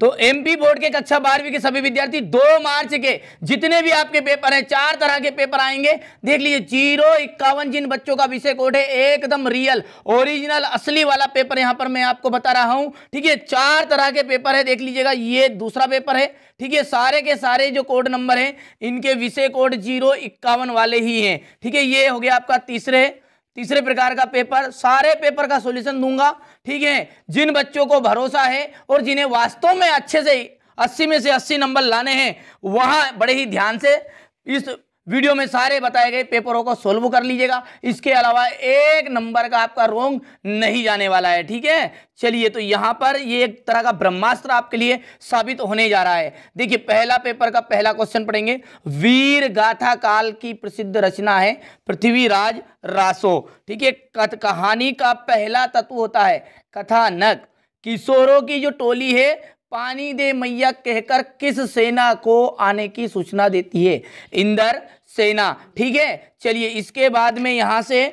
तो MP board के कक्षा अच्छा बारहवीं के सभी विद्यार्थी दो मार्च के जितने भी आपके पेपर हैं चार तरह के पेपर आएंगे देख लीजिए जीरो इक्यावन जिन बच्चों का विषय कोड है एकदम रियल ओरिजिनल असली वाला पेपर यहां पर मैं आपको बता रहा हूं ठीक है चार तरह के पेपर है देख लीजिएगा ये दूसरा पेपर है ठीक है सारे के सारे जो कोड नंबर है इनके विषय कोड जीरो इक्यावन वाले ही है ठीक है ये हो गया आपका तीसरे तीसरे प्रकार का पेपर सारे पेपर का सोल्यूशन दूंगा ठीक है जिन बच्चों को भरोसा है और जिन्हें वास्तव में अच्छे से अस्सी में से अस्सी नंबर लाने हैं वहाँ बड़े ही ध्यान से इस वीडियो में सारे बताए गए पेपरों को सोल्व कर लीजिएगा इसके अलावा एक नंबर का आपका रोंग नहीं जाने वाला है ठीक है चलिए तो यहाँ पर ये एक तरह का ब्रह्मास्त्र आपके लिए साबित होने जा रहा है देखिए पहला पेपर का पहला क्वेश्चन पढ़ेंगे वीर गाथा काल की प्रसिद्ध रचना है पृथ्वीराज रासो ठीक है कहानी का पहला तत्व होता है कथानक किशोरों की जो टोली है पानी दे मैया कहकर किस सेना को आने की सूचना देती है इंदर सेना ठीक है चलिए इसके बाद में यहां से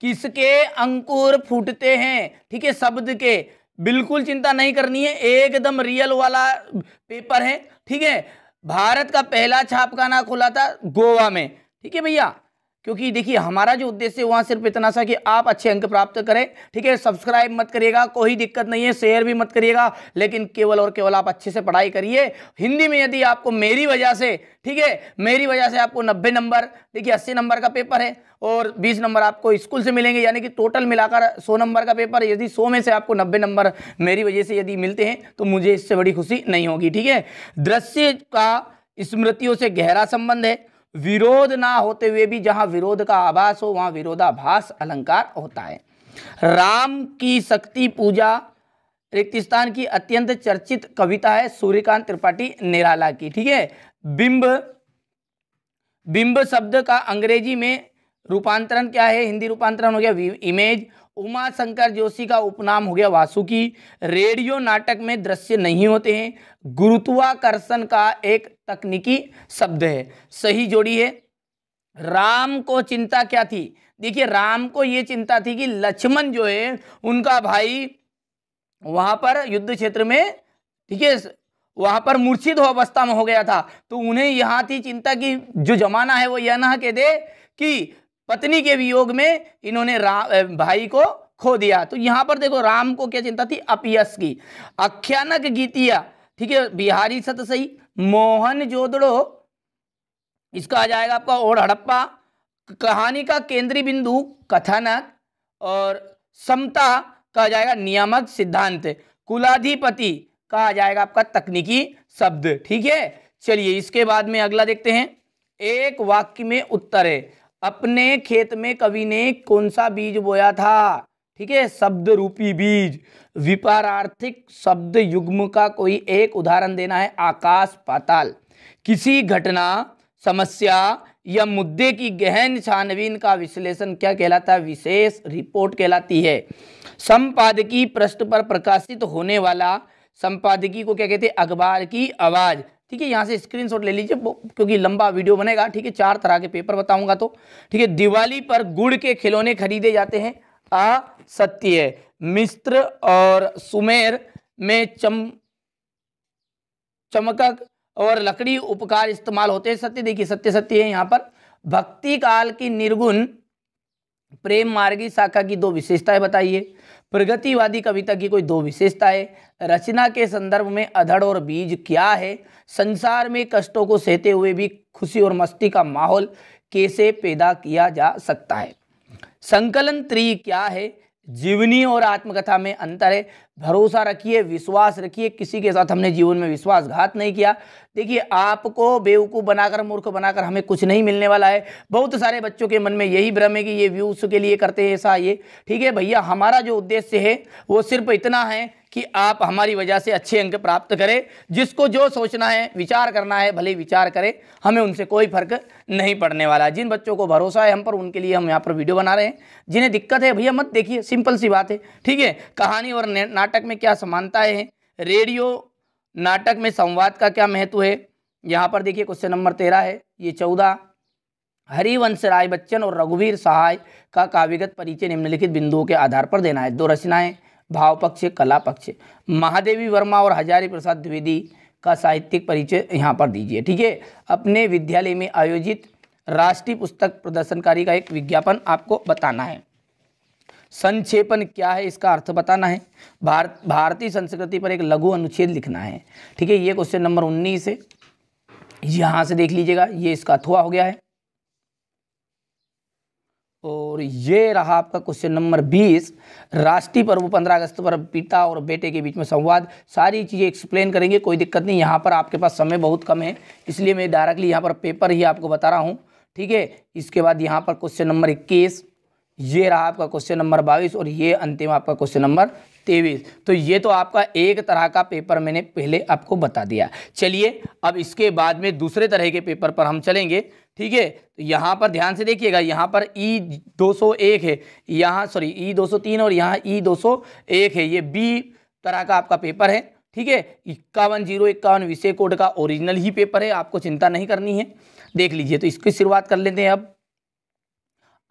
किसके अंकुर फूटते हैं ठीक है शब्द के बिल्कुल चिंता नहीं करनी है एकदम रियल वाला पेपर है ठीक है भारत का पहला छापखाना खुला था गोवा में ठीक है भैया क्योंकि देखिए हमारा जो उद्देश्य वहाँ सिर्फ इतना सा कि आप अच्छे अंक प्राप्त करें ठीक है सब्सक्राइब मत करिएगा कोई दिक्कत नहीं है शेयर भी मत करिएगा लेकिन केवल और केवल आप अच्छे से पढ़ाई करिए हिंदी में यदि आपको मेरी वजह से ठीक है मेरी वजह से आपको नब्बे नंबर देखिए अस्सी नंबर का पेपर है और बीस नंबर आपको स्कूल से मिलेंगे यानी कि टोटल मिलाकर सौ नंबर का पेपर यदि सौ में से आपको नब्बे नंबर मेरी वजह से यदि मिलते हैं तो मुझे इससे बड़ी खुशी नहीं होगी ठीक है दृश्य का स्मृतियों से गहरा संबंध है विरोध ना होते हुए भी जहां विरोध का आभास हो वहां विरोधाभास अलंकार होता है राम की शक्ति पूजा रिक्तिस्तान की अत्यंत चर्चित कविता है सूर्यकांत त्रिपाठी निराला की ठीक है बिंब बिंब शब्द का अंग्रेजी में रूपांतरण क्या है हिंदी रूपांतरण हो गया इमेज उमा शंकर जोशी का उपनाम हो गया वासुकी रेडियो नाटक में दृश्य नहीं होते हैं गुरुत्वाकर्षण का एक तकनीकी शब्द है सही जोड़ी है राम को चिंता क्या थी देखिए राम को ये चिंता थी कि लक्ष्मण जो है उनका भाई वहां पर युद्ध क्षेत्र में ठीक है वहां पर मूर्छित हो अवस्था में हो गया था तो उन्हें यहां थी चिंता कि जो जमाना है वो यह ना कह दे कि पत्नी के वियोग में इन्होंने भाई को खो दिया तो यहां पर देखो राम को क्या चिंता थी अपयस की अख्यानक गीतिया ठीक है बिहारी सत सही मोहन जोदड़ो इसका आ जाएगा आपका और हड़प्पा कहानी का केंद्रीय बिंदु कथानक और समता का आ जाएगा नियामक सिद्धांत कुलाधिपति का आ जाएगा आपका तकनीकी शब्द ठीक है चलिए इसके बाद में अगला देखते हैं एक वाक्य में उत्तर है अपने खेत में कवि ने कौन सा बीज बोया था ठीक है शब्द रूपी बीज विपरार्थिक शब्द युग्म का कोई एक उदाहरण देना है आकाश पाताल किसी घटना समस्या या मुद्दे की गहन छानबीन का विश्लेषण क्या कहलाता है विशेष रिपोर्ट कहलाती है संपादकीय पृष्ठ पर प्रकाशित होने वाला संपादकीय को क्या कहते हैं अखबार की आवाज़ ठीक है यहाँ से स्क्रीनशॉट ले लीजिए क्योंकि लंबा वीडियो बनेगा ठीक है चार तरह के पेपर बताऊंगा तो ठीक है दिवाली पर गुड़ के खिलौने खरीदे जाते हैं आ सत्य मिस्त्र और सुमेर में चम चमकक और लकड़ी उपकार इस्तेमाल होते हैं सत्य देखिए सत्य सत्य है यहाँ पर भक्ति काल की निर्गुण प्रेम मार्गी शाखा की दो विशेषताएं बताइए प्रगतिवादी कविता की कोई दो विशेषता है रचना के संदर्भ में अधड़ और बीज क्या है संसार में कष्टों को सहते हुए भी खुशी और मस्ती का माहौल कैसे पैदा किया जा सकता है संकलन त्री क्या है जीवनी और आत्मकथा में अंतर है भरोसा रखिए विश्वास रखिए किसी के साथ हमने जीवन में विश्वासघात नहीं किया देखिए आपको बेवकूफ़ बनाकर मूर्ख बनाकर हमें कुछ नहीं मिलने वाला है बहुत सारे बच्चों के मन में यही भ्रम है कि ये व्यूज़ के लिए करते हैं ऐसा ये ठीक है भैया हमारा जो उद्देश्य है वो सिर्फ इतना है कि आप हमारी वजह से अच्छे अंक प्राप्त करें जिसको जो सोचना है विचार करना है भले विचार करें हमें उनसे कोई फ़र्क नहीं पड़ने वाला जिन बच्चों को भरोसा है हम पर उनके लिए हम यहाँ पर वीडियो बना रहे हैं जिन्हें दिक्कत है भैया मत देखिए सिंपल सी बात है ठीक है कहानी और नाटक में क्या समानताएँ हैं रेडियो नाटक में संवाद का क्या महत्व है यहाँ पर देखिए क्वेश्चन नंबर तेरह है ये चौदह हरिवंश राय बच्चन और रघुवीर सहाय का काव्यगत परिचय निम्नलिखित बिंदुओं के आधार पर देना है दो रचनाएं भाव पक्ष कला पक्ष महादेवी वर्मा और हजारी प्रसाद द्विवेदी का साहित्यिक परिचय यहाँ पर दीजिए ठीक है अपने विद्यालय में आयोजित राष्ट्रीय पुस्तक प्रदर्शनकारी का एक विज्ञापन आपको बताना है संक्षेपण क्या है इसका अर्थ बताना है भारत भारतीय संस्कृति पर एक लघु अनुच्छेद लिखना है ठीक है ये क्वेश्चन नंबर उन्नीस है यहाँ से देख लीजिएगा ये इसका अथवा हो गया है और ये रहा आपका क्वेश्चन नंबर बीस राष्ट्रीय पर्व पंद्रह अगस्त पर पिता और बेटे के बीच में संवाद सारी चीज़ें एक्सप्लेन करेंगे कोई दिक्कत नहीं यहाँ पर आपके पास समय बहुत कम है इसलिए मैं डायरेक्टली यहाँ पर पेपर ही आपको बता रहा हूँ ठीक है इसके बाद यहाँ पर क्वेश्चन नंबर इक्कीस ये रहा आपका क्वेश्चन नंबर बाईस और ये अंतिम आपका क्वेश्चन नंबर तेईस तो ये तो आपका एक तरह का पेपर मैंने पहले आपको बता दिया चलिए अब इसके बाद में दूसरे तरह के पेपर पर हम चलेंगे ठीक है तो यहाँ पर ध्यान से देखिएगा यहाँ पर ई e 201 है यहाँ सॉरी ई 203 और यहाँ ई e 201 है ये बी तरह का आपका पेपर है ठीक है इक्यावन जीरो इक्यावन विषय कोड का ओरिजिनल ही पेपर है आपको चिंता नहीं करनी है देख लीजिए तो इसकी शुरुआत कर लेते हैं अब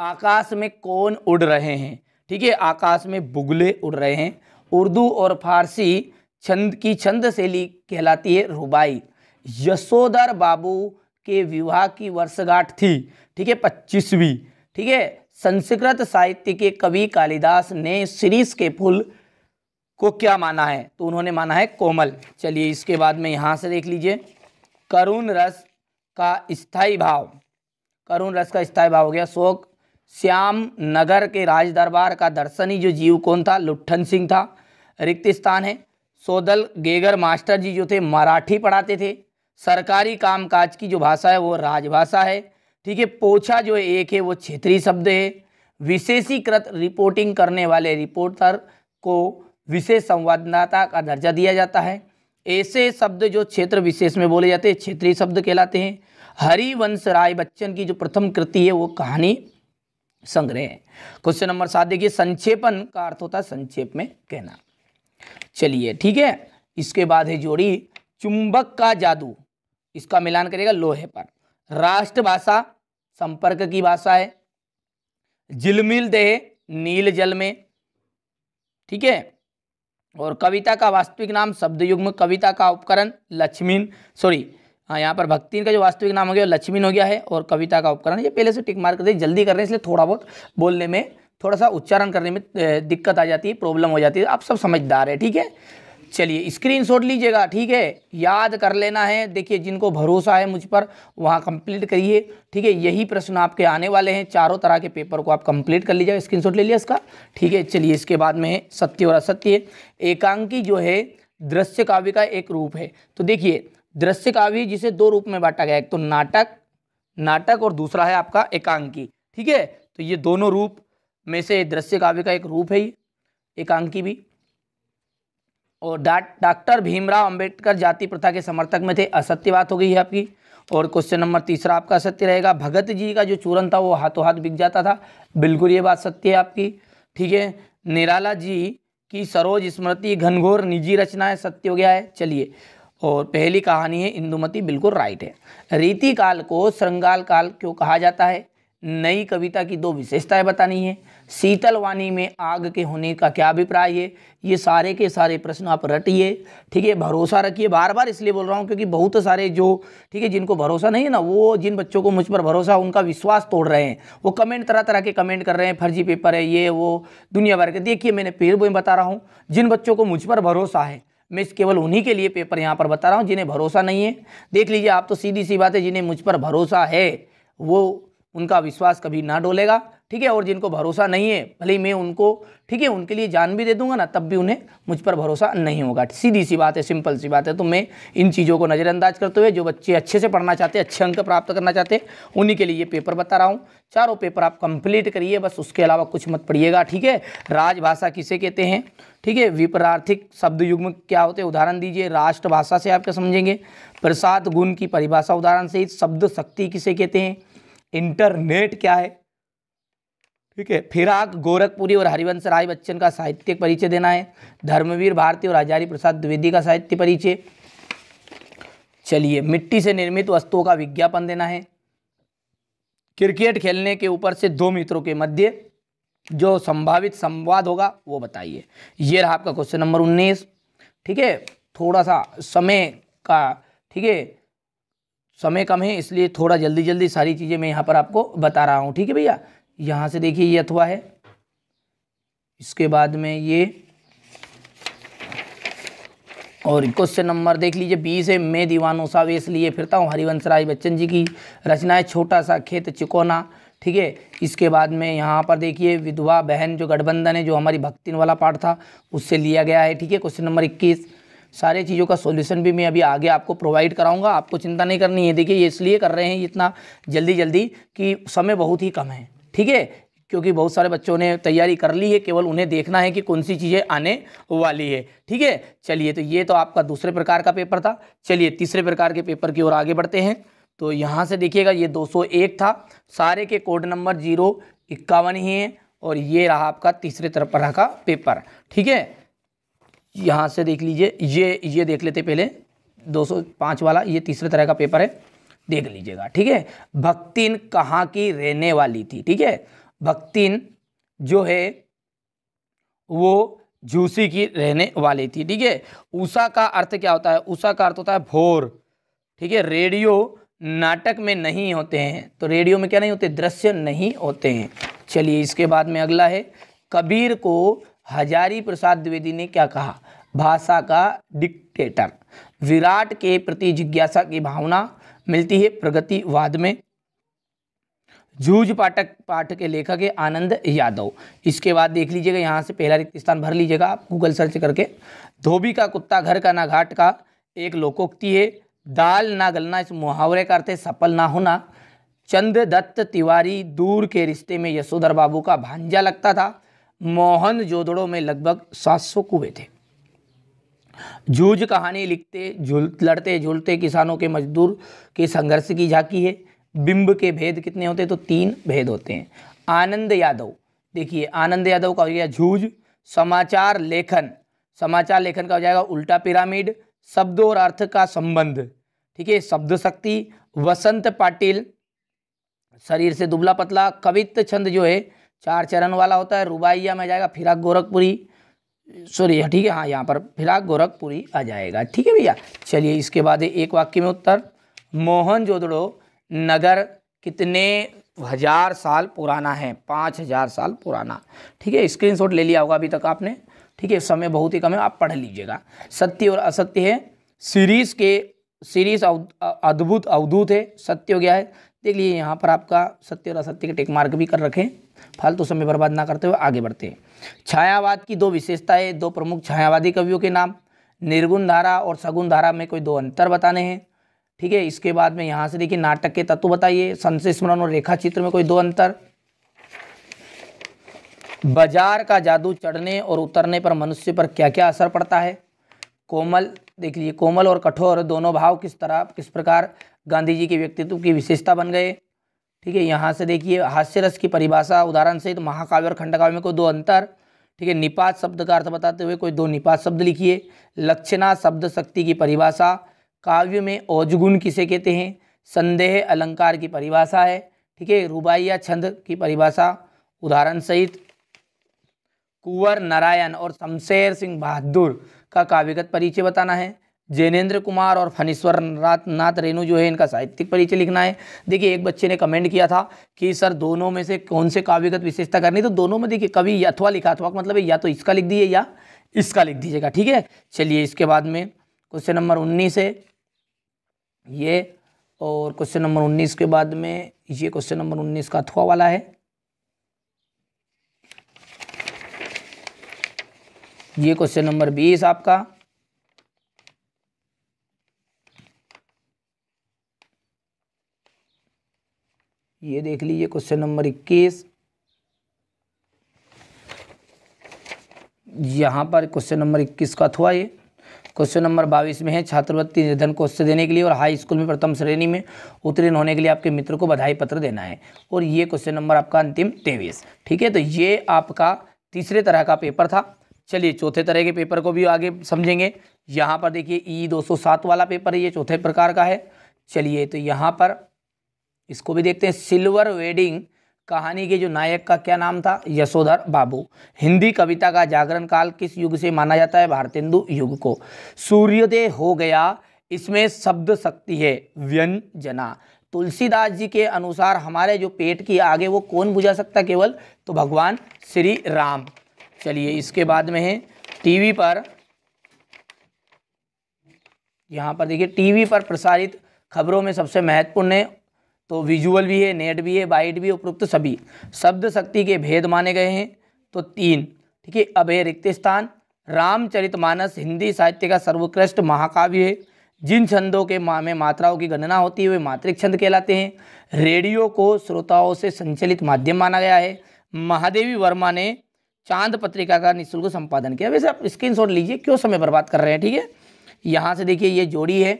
आकाश में कौन उड़ रहे हैं ठीक है आकाश में बुगले उड़ रहे हैं उर्दू और फारसी छंद की छंद शैली कहलाती है रुबाई यशोधर बाबू के विवाह की वर्षगांठ थी ठीक है पच्चीसवीं ठीक है संस्कृत साहित्य के कवि कालिदास ने श्रीष के फूल को क्या माना है तो उन्होंने माना है कोमल चलिए इसके बाद में यहाँ से देख लीजिए करुण रस का स्थाई भाव करुण रस का स्थाई भाव हो गया शोक श्याम नगर के राज दरबार का दर्शनी जो जीव कौन था लुट्ठन सिंह था रिक्त स्थान है सोदल गेगर मास्टर जी जो थे मराठी पढ़ाते थे सरकारी कामकाज की जो भाषा है वो राजभाषा है ठीक है पोछा जो एक है वो क्षेत्रीय शब्द है विशेषीकृत रिपोर्टिंग करने वाले रिपोर्टर को विशेष संवाददाता का दर्जा दिया जाता है ऐसे शब्द जो क्षेत्र विशेष में बोले जाते हैं क्षेत्रीय शब्द कहलाते हैं हरिवंश राय बच्चन की जो प्रथम कृति है वो कहानी संग्रह क्वेश्चन नंबर सात देखिए संक्षेपण का अर्थ होता है संक्षेप में कहना चलिए ठीक है इसके बाद है जोड़ी चुंबक का जादू इसका मिलान करेगा लोहे पर राष्ट्रभाषा संपर्क की भाषा है जिलमिल देह नील जल में ठीक है और कविता का वास्तविक नाम शब्द युग्म कविता का उपकरण लक्ष्मीन सॉरी हाँ यहाँ पर भक्ति का जो वास्तविक नाम हो गया लक्ष्मीन हो गया है और कविता का उपकरण ये पहले से टिक मार कर दे जल्दी कर रहे हैं इसलिए थोड़ा बहुत बोलने में थोड़ा सा उच्चारण करने में दिक्कत आ जाती है प्रॉब्लम हो जाती है आप सब समझदार है ठीक है चलिए स्क्रीन शॉट लीजिएगा ठीक है याद कर लेना है देखिए जिनको भरोसा है मुझ पर वहाँ कंप्लीट करिए ठीक है यही प्रश्न आपके आने वाले हैं चारों तरह के पेपर को आप कंप्लीट कर लीजिएगा स्क्रीन शॉट ले लिया इसका ठीक है चलिए इसके बाद में सत्य और असत्य एकांकी जो है दृश्य काव्य का एक रूप है तो देखिए दृश्य काव्य जिसे दो रूप में बांटा गया एक तो नाटक नाटक और दूसरा है आपका एकांकी ठीक है तो ये दोनों रूप में से दृश्य काव्य का एक रूप है ये एकांकी भी और डॉक्टर भीमराव अंबेडकर जाति प्रथा के समर्थक में थे असत्य बात हो गई है आपकी और क्वेश्चन नंबर तीसरा आपका सत्य रहेगा भगत जी का जो चूरन था वो हाथों हाथ बिक जाता था बिल्कुल ये बात सत्य है आपकी ठीक है निराला जी की सरोज स्मृति घनघोर निजी है सत्य हो गया है चलिए और पहली कहानी है इंदुमती बिल्कुल राइट है रीति काल को श्रृंगाल काल क्यों कहा जाता है नई कविता की दो विशेषताएं बतानी है शीतल वाणी में आग के होने का क्या अभिप्राय है ये सारे के सारे प्रश्न आप रटिए ठीक है भरोसा रखिए बार बार इसलिए बोल रहा हूँ क्योंकि बहुत सारे जो ठीक है जिनको भरोसा नहीं है ना वो जिन बच्चों को मुझ पर भरोसा उनका विश्वास तोड़ रहे हैं वो कमेंट तरह तरह के कमेंट कर रहे हैं फर्जी पेपर है ये वो दुनिया भर के देखिए मैंने फिर बता रहा हूँ जिन बच्चों को मुझ पर भरोसा है मैं इस केवल उन्हीं के लिए पेपर यहाँ पर बता रहा हूँ जिन्हें भरोसा नहीं है देख लीजिए आप तो सीधी सी बात है जिन्हें मुझ पर भरोसा है वो उनका विश्वास कभी ना डोलेगा ठीक है और जिनको भरोसा नहीं है भले ही मैं उनको ठीक है उनके लिए जान भी दे दूंगा ना तब भी उन्हें मुझ पर भरोसा नहीं होगा सीधी सी बात है सिंपल सी बात है तो मैं इन चीज़ों को नज़रअंदाज करते हुए जो बच्चे अच्छे से पढ़ना चाहते हैं अच्छे अंक प्राप्त करना चाहते हैं उन्हीं के लिए ये पेपर बता रहा हूँ चारों पेपर आप कंप्लीट करिए बस उसके अलावा कुछ मत पढ़िएगा ठीक है राजभाषा किसे कहते हैं ठीक है विपरार्थिक शब्द युग्म क्या होते हैं उदाहरण दीजिए राष्ट्रभाषा से आप क्या समझेंगे प्रसाद गुण की परिभाषा उदाहरण से शब्द शक्ति किसे कहते हैं इंटरनेट क्या है ठीक है फिर आप गोरखपुरी और हरिवंश राय बच्चन का साहित्यिक परिचय देना है धर्मवीर भारती और आचार्य प्रसाद द्विवेदी का साहित्य परिचय चलिए मिट्टी से निर्मित वस्तुओं का विज्ञापन देना है क्रिकेट खेलने के ऊपर से दो मित्रों के मध्य जो संभावित संवाद होगा वो बताइए ये रहा आपका क्वेश्चन नंबर उन्नीस ठीक है थोड़ा सा समय का ठीक है समय कम है इसलिए थोड़ा जल्दी जल्दी सारी चीज़ें मैं यहाँ पर आपको बता रहा हूँ ठीक है भैया यहाँ से देखिए ये अथवा है इसके बाद में ये और क्वेश्चन नंबर देख लीजिए बीस है मैं दीवानों सा वेश लिए फिरता हूँ हरिवंश राय बच्चन जी की रचना है छोटा सा खेत चिकोना ठीक है इसके बाद में यहाँ पर देखिए विधवा बहन जो गठबंधन है जो हमारी भक्ति वाला पार्ट था उससे लिया गया है ठीक है क्वेश्चन नंबर इक्कीस सारे चीज़ों का सॉल्यूशन भी मैं अभी आगे आपको प्रोवाइड कराऊंगा आपको चिंता नहीं करनी है देखिए ये इसलिए कर रहे हैं इतना जल्दी जल्दी कि समय बहुत ही कम है ठीक है क्योंकि बहुत सारे बच्चों ने तैयारी कर ली है केवल उन्हें देखना है कि कौन सी चीज़ें आने वाली है ठीक है चलिए तो ये तो आपका दूसरे प्रकार का पेपर था चलिए तीसरे प्रकार के पेपर की ओर आगे बढ़ते हैं तो यहाँ से देखिएगा ये 201 था सारे के कोड नंबर जीरो इक्यावन ही हैं और ये रहा आपका तीसरे तरफ तरह का पेपर ठीक है यहाँ से देख लीजिए ये ये देख लेते पहले दो वाला ये तीसरे तरह का पेपर है देख लीजिएगा ठीक है भक्तिन कहाँ की रहने वाली थी ठीक है भक्तिन जो है वो झूसी की रहने वाली थी ठीक है उषा का अर्थ क्या होता है उषा का अर्थ होता है भोर ठीक है रेडियो नाटक में नहीं होते हैं तो रेडियो में क्या नहीं होते दृश्य नहीं होते हैं चलिए इसके बाद में अगला है कबीर को हजारी प्रसाद द्विवेदी ने क्या कहा भाषा का डिक्टेटर विराट के प्रति जिज्ञासा की भावना मिलती है प्रगतिवाद में जूझ पाठक पाठ के लेखक है आनंद यादव इसके बाद देख लीजिएगा यहाँ से पहला रिक्त स्थान भर लीजिएगा आप गूगल सर्च करके धोबी का कुत्ता घर का ना घाट का एक लोकोक्ति है दाल ना गलना इस मुहावरे का अर्थ है सफल ना होना चंद दत्त तिवारी दूर के रिश्ते में यशोधर बाबू का भांजा लगता था मोहन जोदड़ों में लगभग सात सौ कुएँ थे जूझ कहानी लिखते झूल लड़ते झूलते किसानों के मजदूर के संघर्ष की झांकी है बिंब के भेद कितने होते हैं तो तीन भेद होते हैं आनंद यादव देखिए आनंद यादव का हो गया झूझ समाचार लेखन समाचार लेखन का हो जाएगा उल्टा पिरामिड शब्द और अर्थ का संबंध ठीक है शब्द शक्ति वसंत पाटिल शरीर से दुबला पतला कवित्त छंद जो है चार चरण वाला होता है रुबाइया में जाएगा फिराक गोरखपुरी सॉरी ठीक है हाँ यहाँ पर फिराक गोरखपुरी आ जाएगा ठीक है भैया चलिए इसके बाद एक वाक्य में उत्तर मोहन जोदड़ो नगर कितने हज़ार साल पुराना है पाँच हज़ार साल पुराना ठीक है स्क्रीनशॉट ले लिया होगा अभी तक आपने ठीक है समय बहुत ही कम है आप पढ़ लीजिएगा सत्य और असत्य है सीरीज के सीरीज अद्भुत अवधूत है सत्य हो गया है देख लीजिए यहाँ पर आपका सत्य और असत्य के टेक मार्क भी कर रखें फालतू तो समय बर्बाद ना करते हुए आगे बढ़ते हैं छायावाद की दो विशेषताएं दो प्रमुख छायावादी कवियों के नाम निर्गुण धारा और सगुण धारा में कोई दो अंतर बताने हैं ठीक है इसके बाद में यहाँ से देखिए नाटक के तत्व बताइए संशय स्मरण और रेखा चित्र में कोई दो अंतर बाजार का जादू चढ़ने और उतरने पर मनुष्य पर क्या क्या असर पड़ता है कोमल देख लीजिए कोमल और कठोर दोनों भाव किस तरह किस प्रकार गांधी जी के व्यक्तित्व की विशेषता बन गए ठीक है यहाँ से देखिए हास्य रस की परिभाषा उदाहरण सहित तो महाकाव्य और खंडकाव्य में कोई दो अंतर ठीक है निपात शब्द का अर्थ बताते हुए कोई दो निपात शब्द लिखिए लक्षणा शब्द शक्ति की परिभाषा काव्य में औजगुण किसे कहते हैं संदेह अलंकार की परिभाषा है ठीक है या छंद की परिभाषा उदाहरण सहित कुंवर नारायण और शमशेर सिंह बहादुर का काव्यगत परिचय बताना है जैनेन्द्र कुमार और फनीश्वर नाथ नाथ रेणु जो है इनका साहित्यिक परिचय लिखना है देखिए एक बच्चे ने कमेंट किया था कि सर दोनों में से कौन से काव्यगत विशेषता करनी तो दोनों में देखिए कवि अथवा लिखात्मक मतलब या तो इसका लिख दीजिए या इसका लिख दीजिएगा ठीक है चलिए इसके बाद में क्वेश्चन नंबर उन्नीस है ये और क्वेश्चन नंबर उन्नीस के बाद में ये क्वेश्चन नंबर उन्नीस का अथवा वाला है ये क्वेश्चन नंबर बीस आपका ये देख लीजिए क्वेश्चन नंबर इक्कीस यहाँ पर क्वेश्चन नंबर इक्कीस का थोड़ा ये क्वेश्चन नंबर बाईस में है छात्रवृत्ति निधन को उससे देने के लिए और हाई स्कूल में प्रथम श्रेणी में उत्तीर्ण होने के लिए आपके मित्र को बधाई पत्र देना है और ये क्वेश्चन नंबर आपका अंतिम तेईस ठीक है तो ये आपका तीसरे तरह का पेपर था चलिए चौथे तरह के पेपर को भी आगे समझेंगे यहाँ पर देखिए ई दो वाला पेपर ये चौथे प्रकार का है चलिए तो यहाँ पर इसको भी देखते हैं सिल्वर वेडिंग कहानी के जो नायक का क्या नाम था यशोधर बाबू हिंदी कविता का जागरण काल किस युग से माना जाता है भारतेंदु युग को सूर्योदय हो गया इसमें शब्द शक्ति है व्यंजना तुलसीदास जी के अनुसार हमारे जो पेट की आगे वो कौन बुझा सकता केवल तो भगवान श्री राम चलिए इसके बाद में है टीवी पर यहाँ पर देखिए टीवी पर प्रसारित खबरों में सबसे महत्वपूर्ण है तो विजुअल भी है नेट भी है बाइट भी उपयुक्त सभी शब्द शक्ति के भेद माने गए हैं तो तीन ठीक है अभय रिक्त स्थान रामचरितमानस हिंदी साहित्य का सर्वोत्कृष्ट महाकाव्य है जिन छंदों के माँ में मात्राओं की गणना होती है वे मात्रिक छंद कहलाते हैं रेडियो को श्रोताओं से संचलित माध्यम माना गया है महादेवी वर्मा ने चांद पत्रिका का निःशुल्क संपादन किया वैसे आप स्क्रीन शॉट लीजिए क्यों समय बर्बाद कर रहे हैं ठीक है यहाँ से देखिए ये जोड़ी है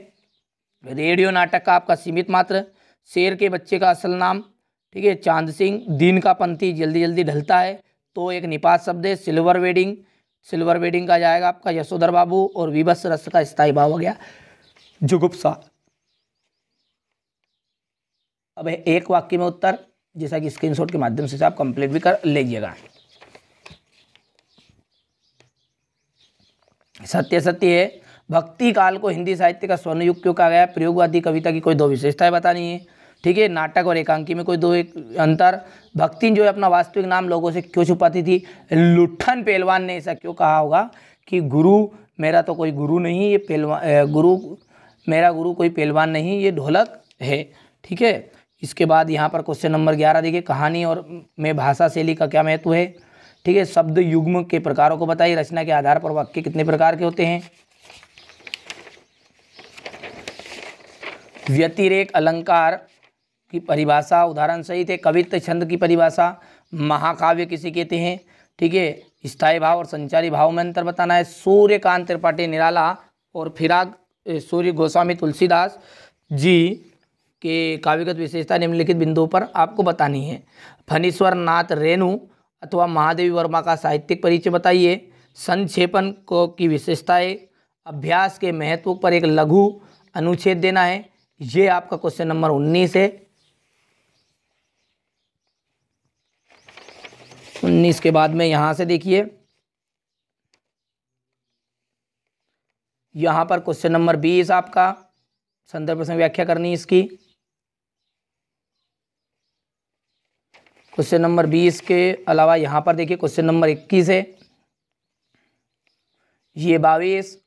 रेडियो नाटक का आपका सीमित मात्र शेर के बच्चे का असल नाम ठीक है चांद सिंह दिन का पंथी जल्दी जल्दी ढलता है तो एक निपात शब्द है सिल्वर वेडिंग सिल्वर वेडिंग का जाएगा आपका यशोधर बाबू और विभस रस का स्थाई भाव हो गया जुगुप्सा अब एक वाक्य में उत्तर जैसा कि स्क्रीनशॉट के माध्यम से आप कंप्लीट भी कर लीजिएगा सत्य सत्य है भक्ति काल को हिंदी साहित्य का स्वर्ण युग क्यों कहा गया प्रयोगवादी कविता की कोई दो विशेषताएं बतानी है ठीक है नाटक और एकांकी में कोई दो एक अंतर भक्ति जो है अपना वास्तविक नाम लोगों से क्यों छुपाती थी लुट्ठन पहलवान ने ऐसा क्यों कहा होगा कि गुरु मेरा तो कोई गुरु नहीं ये पहलवान गुरु मेरा गुरु कोई पहलवान नहीं ये ढोलक है ठीक है इसके बाद यहाँ पर क्वेश्चन नंबर ग्यारह देखिए कहानी और में भाषा शैली का क्या महत्व है ठीक है शब्द युग्म के प्रकारों को बताइए रचना के आधार पर वाक्य कितने प्रकार के होते हैं व्यतिरेक अलंकार की परिभाषा उदाहरण सहित है कवित्व छंद की परिभाषा महाकाव्य किसे कहते हैं ठीक है स्थायी भाव और संचारी भाव में अंतर बताना है सूर्यकांत त्रिपाठी निराला और फिराग सूर्य गोस्वामी तुलसीदास जी के काव्यगत विशेषता निम्नलिखित बिंदुओं पर आपको बतानी है फनीश्वर नाथ रेणु अथवा महादेवी वर्मा का साहित्यिक परिचय बताइए संक्षेपण को की विशेषताएं अभ्यास के महत्व पर एक लघु अनुच्छेद देना है ये आपका क्वेश्चन नंबर उन्नीस है उन्नीस के बाद में यहां से देखिए यहां पर क्वेश्चन नंबर बीस आपका संदर्भ से व्याख्या करनी इसकी क्वेश्चन नंबर बीस के अलावा यहां पर देखिए क्वेश्चन नंबर इक्कीस है ये बाईस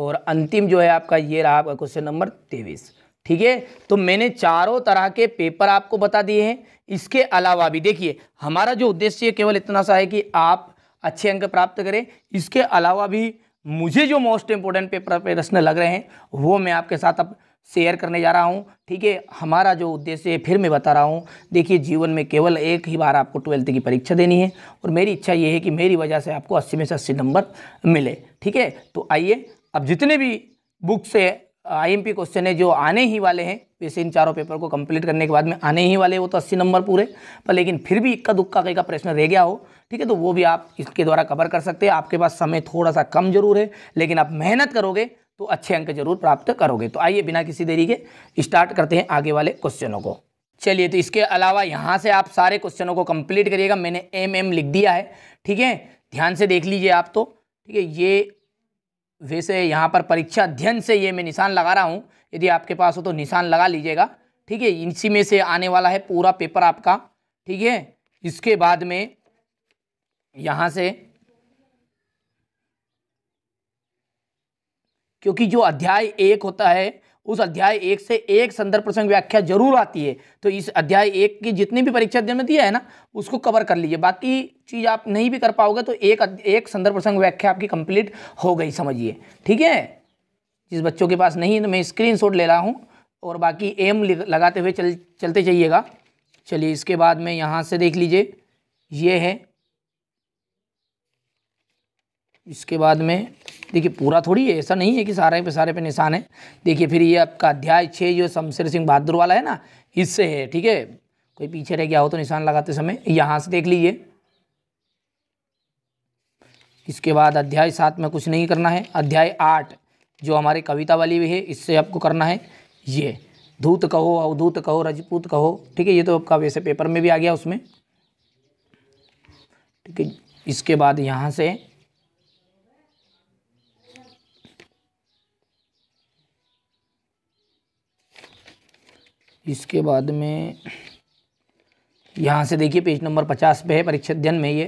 और अंतिम जो है आपका ये रहा आपका क्वेश्चन नंबर तेईस ठीक है तो मैंने चारों तरह के पेपर आपको बता दिए हैं इसके अलावा भी देखिए हमारा जो उद्देश्य केवल इतना सा है कि आप अच्छे अंक प्राप्त करें इसके अलावा भी मुझे जो मोस्ट इम्पोर्टेंट पेपर पे प्रश्न लग रहे हैं वो मैं आपके साथ अब शेयर करने जा रहा हूँ ठीक है हमारा जो उद्देश्य है फिर मैं बता रहा हूँ देखिए जीवन में केवल एक ही बार आपको ट्वेल्थ की परीक्षा देनी है और मेरी इच्छा ये है कि मेरी वजह से आपको अस्सी में से अस्सी नंबर मिले ठीक है तो आइए अब जितने भी बुक्स है आईएमपी क्वेश्चन है जो आने ही वाले हैं वैसे इन चारों पेपर को कंप्लीट करने के बाद में आने ही वाले वो तो अस्सी नंबर पूरे पर लेकिन फिर भी इक्का दुक्का कहीं का प्रश्न रह गया हो ठीक है तो वो भी आप इसके द्वारा कवर कर सकते हैं आपके पास समय थोड़ा सा कम जरूर है लेकिन आप मेहनत करोगे तो अच्छे अंक जरूर प्राप्त करोगे तो आइए बिना किसी देरी के स्टार्ट करते हैं आगे वाले क्वेश्चनों को चलिए तो इसके अलावा यहाँ से आप सारे क्वेश्चनों को कंप्लीट करिएगा मैंने एम एम लिख दिया है ठीक है ध्यान से देख लीजिए आप तो ठीक है ये वैसे यहाँ पर परीक्षा अध्ययन से ये मैं निशान लगा रहा हूँ यदि आपके पास हो तो निशान लगा लीजिएगा ठीक है इसी में से आने वाला है पूरा पेपर आपका ठीक है इसके बाद में यहाँ से क्योंकि जो अध्याय एक होता है उस अध्याय एक से एक संदर्भ प्रसंग व्याख्या जरूर आती है तो इस अध्याय एक की जितनी भी परीक्षा अध्ययन में दिया है ना उसको कवर कर लीजिए बाकी चीज़ आप नहीं भी कर पाओगे तो एक एक संदर्भ प्रसंग व्याख्या आपकी कंप्लीट हो गई समझिए ठीक है जिस बच्चों के पास नहीं तो मैं शॉट ले रहा हूँ और बाकी एम लगाते हुए चल चलते जाइएगा चलिए इसके बाद में यहाँ से देख लीजिए ये है इसके बाद में देखिए पूरा थोड़ी है ऐसा नहीं है कि सारे पे सारे पे निशान है देखिए फिर ये आपका अध्याय छः जो शमशेर सिंह बहादुर वाला है ना इससे है ठीक है कोई पीछे रह गया हो तो निशान लगाते समय यहाँ से देख लीजिए इसके बाद अध्याय सात में कुछ नहीं करना है अध्याय आठ जो हमारे कविता वाली भी है इससे आपको करना है ये धूत कहो अवधूत कहो रजपूत कहो ठीक है ये तो आपका वैसे पेपर में भी आ गया उसमें ठीक है इसके बाद यहाँ से इसके बाद में यहाँ से देखिए पेज नंबर पचास पे है परीक्षा अध्ययन में ये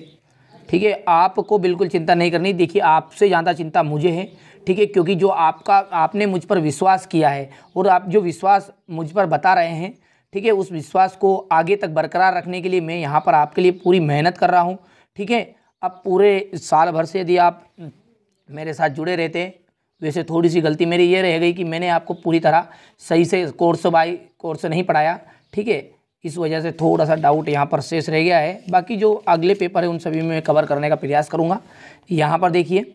ठीक है आपको बिल्कुल चिंता नहीं करनी देखिए आपसे ज़्यादा चिंता मुझे है ठीक है क्योंकि जो आपका आपने मुझ पर विश्वास किया है और आप जो विश्वास मुझ पर बता रहे हैं ठीक है उस विश्वास को आगे तक बरकरार रखने के लिए मैं यहाँ पर आपके लिए पूरी मेहनत कर रहा हूँ ठीक है अब पूरे साल भर से यदि आप मेरे साथ जुड़े रहते वैसे तो थोड़ी सी गलती मेरी ये रह गई कि मैंने आपको पूरी तरह सही से कोर्स बाई कोर्स नहीं पढ़ाया ठीक है इस वजह से थोड़ा सा डाउट यहाँ पर शेष रह गया है बाकी जो अगले पेपर है उन सभी में मैं कवर करने का प्रयास करूँगा यहाँ पर देखिए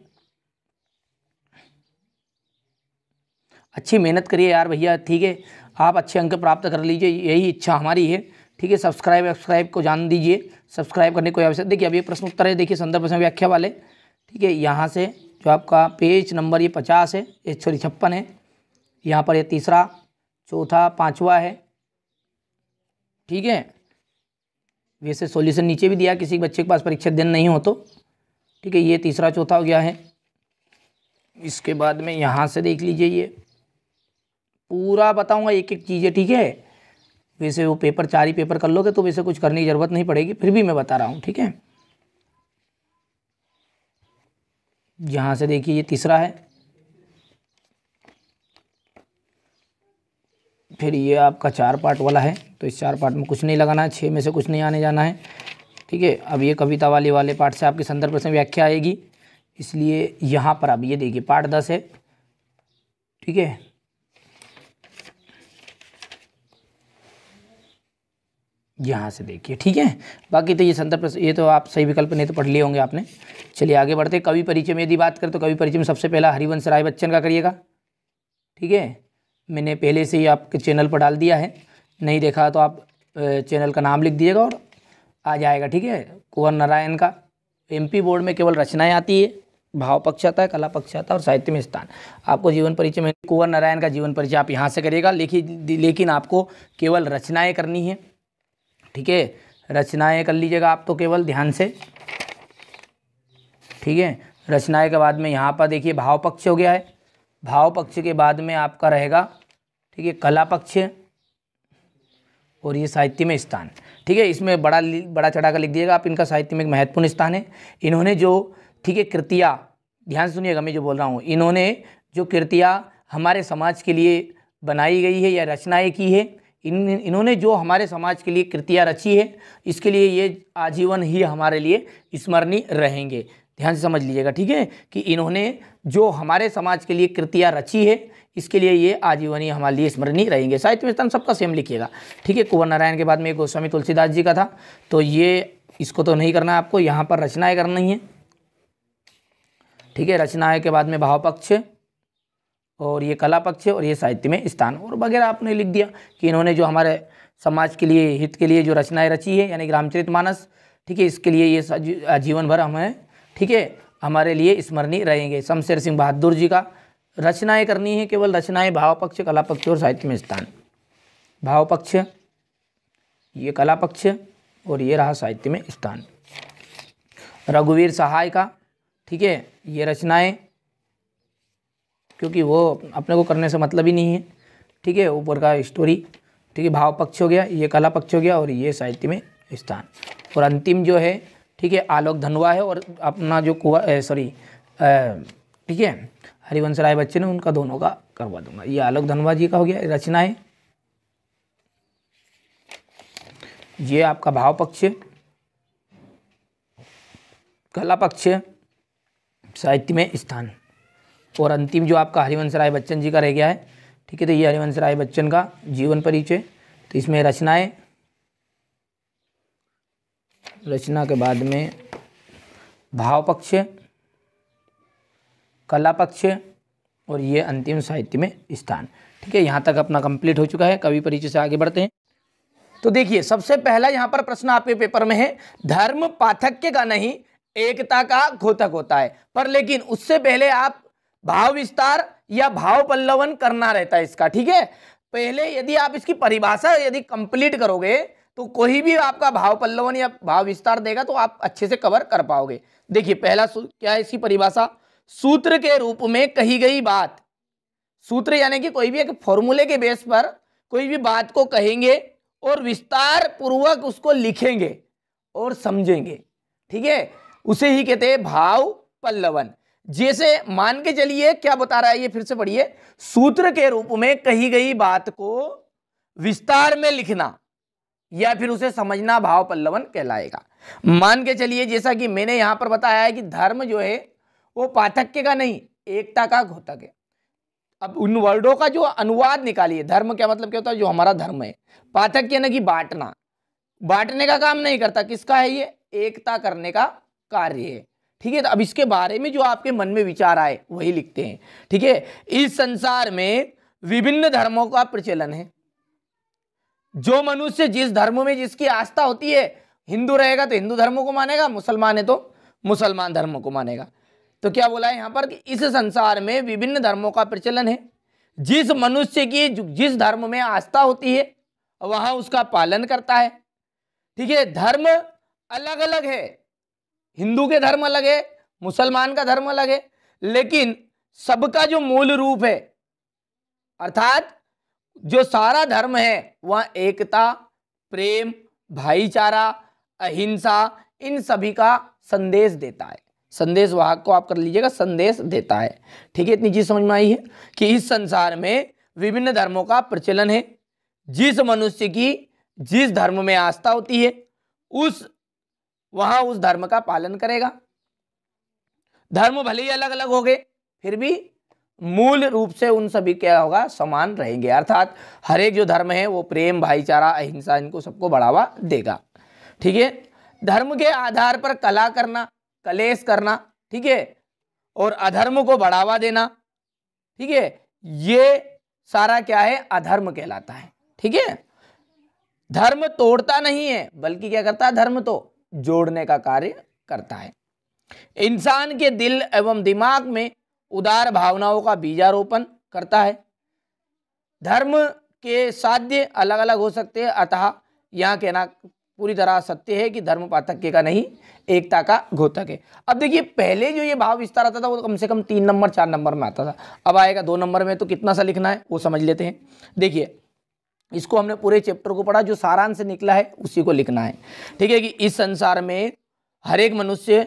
अच्छी मेहनत करिए यार भैया ठीक है आप अच्छे अंक प्राप्त कर लीजिए यही इच्छा हमारी है ठीक है सब्सक्राइब वब्सक्राइब को जान दीजिए सब्सक्राइब करने कोई आवश्यक देखिए अभी प्रश्न उत्तर है देखिए संदर्भ से व्याख्या वाले ठीक है यहाँ से जो तो आपका पेज नंबर ये पचास है ये छोरी छप्पन है यहाँ पर ये तीसरा चौथा पाँचवा है ठीक है वैसे सॉल्यूशन नीचे भी दिया किसी बच्चे के पास परीक्षा दिन नहीं हो तो ठीक है ये तीसरा चौथा हो गया है इसके बाद में यहाँ से देख लीजिए ये पूरा बताऊँगा एक एक चीज़ें ठीक है वैसे वो पेपर चार ही पेपर कर लोगे तो वैसे कुछ करने की ज़रूरत नहीं पड़ेगी फिर भी मैं बता रहा हूँ ठीक है यहाँ से देखिए ये तीसरा है फिर ये आपका चार पार्ट वाला है तो इस चार पार्ट में कुछ नहीं लगाना है छः में से कुछ नहीं आने जाना है ठीक है अब ये कविता वाले वाले पार्ट से आपके संदर्भ से व्याख्या आएगी इसलिए यहाँ पर आप ये देखिए पार्ट दस है ठीक है यहाँ से देखिए ठीक है बाकी तो ये संदर्भ ये तो आप सही विकल्प नहीं तो पढ़ लिए होंगे आपने चलिए आगे बढ़ते कवि परिचय में यदि बात करें तो कवि परिचय में सबसे पहला हरिवंश राय बच्चन का करिएगा ठीक है मैंने पहले से ही आपके चैनल पर डाल दिया है नहीं देखा तो आप चैनल का नाम लिख दिएगा और आ जाएगा ठीक है कुंवर नारायण का एमपी बोर्ड में केवल रचनाएं आती है भाव पक्ष आता है कला पक्ष आता है और साहित्य में स्थान आपको जीवन परिचय में कुंवर नारायण का जीवन परिचय आप यहाँ से करिएगा लेकिन लेकिन आपको केवल रचनाएं करनी है ठीक है रचनाएं कर लीजिएगा आप तो केवल ध्यान से ठीक है रचनाएँ के बाद में यहाँ पर देखिए भाव पक्ष हो गया है भाव पक्ष के बाद में आपका रहेगा ठीक है कला पक्ष और ये साहित्य में स्थान ठीक है इसमें बड़ा बड़ा चढ़ा कर लिख दिएगा आप इनका साहित्य में एक महत्वपूर्ण स्थान है इन्होंने जो ठीक है कृतियाँ ध्यान सुनिएगा मैं जो बोल रहा हूँ इन्होंने जो कृतियाँ हमारे समाज के लिए बनाई गई है या रचनाएँ की है इन इन्होंने जो हमारे समाज के लिए कृतियाँ रची है इसके लिए ये आजीवन ही हमारे लिए स्मरणीय रहेंगे ध्यान से समझ लीजिएगा ठीक है कि इन्होंने जो हमारे समाज के लिए कृतियाँ रची है इसके लिए ये आजीवनी हमारे लिए स्मरणीय रहेंगे साहित्य स्थान सबका सेम लिखिएगा ठीक है कुंवर नारायण के बाद में गोस्वामी तुलसीदास जी का था तो ये इसको तो नहीं करना है आपको यहाँ पर रचनाएँ करनी है ठीक है रचनाएँ के बाद में भाव पक्ष और ये कला पक्ष और ये साहित्य में स्थान और वगैरह आपने लिख दिया कि इन्होंने जो हमारे समाज के लिए हित के लिए जो रचनाएँ रची है यानी रामचरित मानस ठीक है इसके लिए ये जीवन भर हमें ठीक है हमारे लिए स्मरणीय रहेंगे शमशेर सिंह बहादुर जी का रचनाएं करनी है केवल रचनाएं भाव पक्ष कला पक्ष और साहित्य में स्थान भाव पक्ष ये कला पक्ष और ये रहा साहित्य में स्थान रघुवीर सहाय का ठीक है ये रचनाएं क्योंकि वो अपने को करने से मतलब ही नहीं है ठीक है ऊपर का स्टोरी ठीक है भाव पक्ष हो गया ये कला पक्ष हो गया और ये साहित्य में स्थान और अंतिम जो है ठीक है आलोक धनवा है और अपना जो कुआ सॉरी ठीक है हरिवंश राय बच्चन है उनका दोनों का करवा दूंगा ये आलोक धनवा जी का हो गया रचना है ये आपका भाव पक्ष कला पक्ष साहित्य में स्थान और अंतिम जो आपका हरिवंश राय बच्चन जी का रह गया है ठीक है तो ये हरिवंश राय बच्चन का जीवन परिचय तो इसमें रचनाएं रचना के बाद में भाव पक्ष कला पक्ष और ये अंतिम साहित्य में स्थान ठीक है यहाँ तक अपना कंप्लीट हो चुका है कवि परिचय से आगे बढ़ते हैं तो देखिए सबसे पहला यहाँ पर प्रश्न आपके पेपर में है धर्म पाथक्य का नहीं एकता का घोतक होता है पर लेकिन उससे पहले आप भाव विस्तार या भाव पल्लवन करना रहता है इसका ठीक है पहले यदि आप इसकी परिभाषा यदि कंप्लीट करोगे तो कोई भी आपका भाव पल्लवन या भाव विस्तार देगा तो आप अच्छे से कवर कर पाओगे देखिए पहला क्या है इसकी परिभाषा सूत्र के रूप में कही गई बात सूत्र यानी कि कोई भी एक फॉर्मूले के बेस पर कोई भी बात को कहेंगे और विस्तार पूर्वक उसको लिखेंगे और समझेंगे ठीक है उसे ही कहते हैं भाव पल्लवन जैसे मान के चलिए क्या बता रहा है ये फिर से पढ़िए सूत्र के रूप में कही गई बात को विस्तार में लिखना या फिर उसे समझना भाव पल्लवन कहलाएगा मान के चलिए जैसा कि मैंने यहां पर बताया है कि धर्म जो है वो पाठक्य का नहीं एकता का घोतक है अब उन वर्डों का जो अनुवाद निकालिए धर्म क्या मतलब क्या होता है जो हमारा धर्म है पाठक्य ना कि बांटना बांटने का काम नहीं करता किसका है ये एकता करने का कार्य है ठीक है तो अब इसके बारे में जो आपके मन में विचार आए वही लिखते हैं ठीक है इस संसार में विभिन्न धर्मों का प्रचलन है जो मनुष्य जिस धर्म में जिसकी आस्था होती है हिंदू रहेगा तो हिंदू धर्म को मानेगा मुसलमान है तो मुसलमान धर्म को मानेगा तो क्या बोला है यहाँ पर कि इस संसार में विभिन्न धर्मों का प्रचलन है जिस मनुष्य की जिस धर्म में आस्था होती है वहाँ उसका पालन करता है ठीक है धर्म अलग अलग है हिंदू के धर्म अलग है मुसलमान का धर्म अलग है लेकिन सबका जो मूल रूप है अर्थात जो सारा धर्म है वह एकता प्रेम भाईचारा अहिंसा इन सभी का संदेश देता है संदेश वाहक को आप कर लीजिएगा संदेश देता है ठीक है इतनी चीज समझ में आई है कि इस संसार में विभिन्न धर्मों का प्रचलन है जिस मनुष्य की जिस धर्म में आस्था होती है उस वहां उस धर्म का पालन करेगा धर्म भले ही अलग अलग हो गए फिर भी मूल रूप से उन सभी क्या होगा समान रहेंगे अर्थात हर एक जो धर्म है वो प्रेम भाईचारा अहिंसा इनको सबको बढ़ावा देगा ठीक है धर्म के आधार पर कला करना कलेश करना ठीक है और अधर्म को बढ़ावा देना ठीक है ये सारा क्या है अधर्म कहलाता है ठीक है धर्म तोड़ता नहीं है बल्कि क्या करता है धर्म तो जोड़ने का कार्य करता है इंसान के दिल एवं दिमाग में उदार भावनाओं का बीजारोपण करता है धर्म के साध्य अलग अलग हो सकते हैं अतः यह कहना पूरी तरह सत्य है कि धर्म पाथक्य का नहीं एकता का घोतक है अब देखिए पहले जो ये भाव विस्तार आता था वो कम से कम तीन नंबर चार नंबर में आता था अब आएगा दो नंबर में तो कितना सा लिखना है वो समझ लेते हैं देखिए इसको हमने पूरे चैप्टर को पढ़ा जो सारांश निकला है उसी को लिखना है ठीक है कि इस संसार में हर एक मनुष्य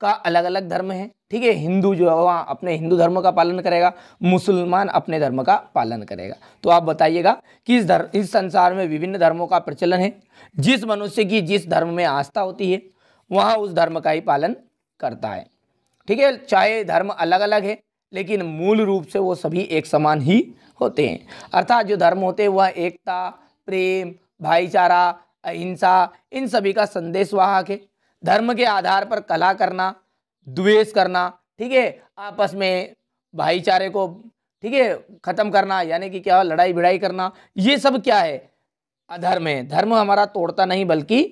का अलग अलग धर्म है ठीक है हिंदू जो है वहाँ अपने हिंदू धर्म का पालन करेगा मुसलमान अपने धर्म का पालन करेगा तो आप बताइएगा कि इस धर्म इस संसार में विभिन्न धर्मों का प्रचलन है जिस मनुष्य की जिस धर्म में आस्था होती है वहाँ उस धर्म का ही पालन करता है ठीक है चाहे धर्म अलग अलग है लेकिन मूल रूप से वो सभी एक समान ही होते हैं अर्थात जो धर्म होते हैं वह एकता प्रेम भाईचारा अहिंसा इन सभी का संदेश वाहक है धर्म के आधार पर कला करना द्वेष करना ठीक है आपस में भाईचारे को ठीक है ख़त्म करना यानी कि क्या लड़ाई भिड़ाई करना ये सब क्या है अधर्म है धर्म हमारा तोड़ता नहीं बल्कि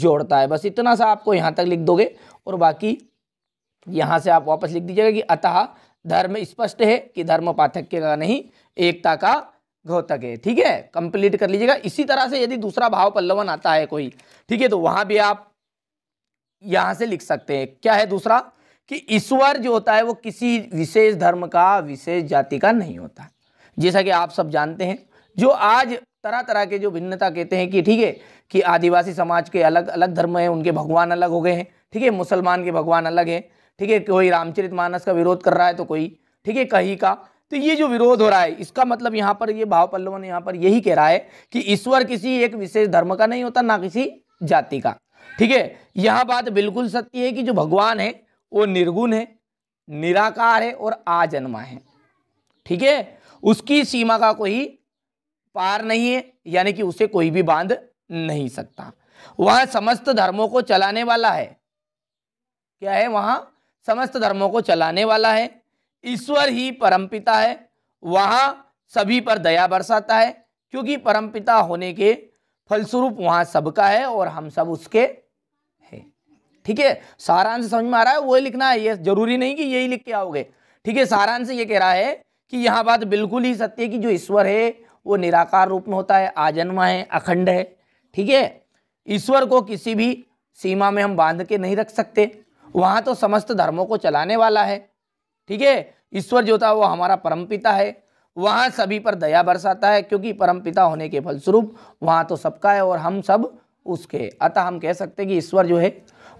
जोड़ता है बस इतना सा आपको यहाँ तक लिख दोगे और बाकी यहाँ से आप वापस लिख दीजिएगा कि अतः धर्म स्पष्ट है कि धर्म पाथक्य का नहीं एकता का घोतक है ठीक है कंप्लीट कर लीजिएगा इसी तरह से यदि दूसरा भाव पल्लवन आता है कोई ठीक है तो वहाँ भी आप यहाँ से लिख सकते हैं क्या है दूसरा कि ईश्वर जो होता है वो किसी विशेष धर्म का विशेष जाति का नहीं होता जैसा कि आप सब जानते हैं जो आज तरह तरह के जो भिन्नता कहते हैं कि ठीक है कि आदिवासी समाज के अलग अलग धर्म हैं उनके भगवान अलग हो गए हैं ठीक है मुसलमान के भगवान अलग हैं ठीक है कोई रामचरित मानस का विरोध कर रहा है तो कोई ठीक है कहीं का तो ये जो विरोध हो रहा है इसका मतलब यहाँ पर ये भाव पल्लवन यहाँ पर यही कह रहा है कि ईश्वर किसी एक विशेष धर्म का नहीं होता ना किसी जाति का ठीक है यह बात बिल्कुल सत्य है कि जो भगवान है वो निर्गुण है निराकार है और आजन्मा है ठीक है उसकी सीमा का कोई पार नहीं है यानी कि उसे कोई भी बांध नहीं सकता वह समस्त धर्मों को चलाने वाला है क्या है वहां समस्त धर्मों को चलाने वाला है ईश्वर ही परमपिता है वहां सभी पर दया बरसाता है क्योंकि परमपिता होने के फलस्वरूप वहां सबका है और हम सब उसके ठीक है सारांश समझ में आ रहा है वही लिखना है ये जरूरी नहीं कि यही लिख के आओगे ठीक है सारांश ये कह रहा है कि यह बात बिल्कुल ही सत्य है कि जो ईश्वर है वो निराकार रूप में होता है आजन्मा है अखंड है ठीक है ईश्वर को किसी भी सीमा में हम बांध के नहीं रख सकते वहाँ तो समस्त धर्मों को चलाने वाला है ठीक है ईश्वर जो था वो हमारा परम पिता है वहाँ सभी पर दया बरसाता है क्योंकि परम पिता होने के फलस्वरूप वहाँ तो सबका है और हम सब उसके अतः हम कह सकते हैं कि ईश्वर जो है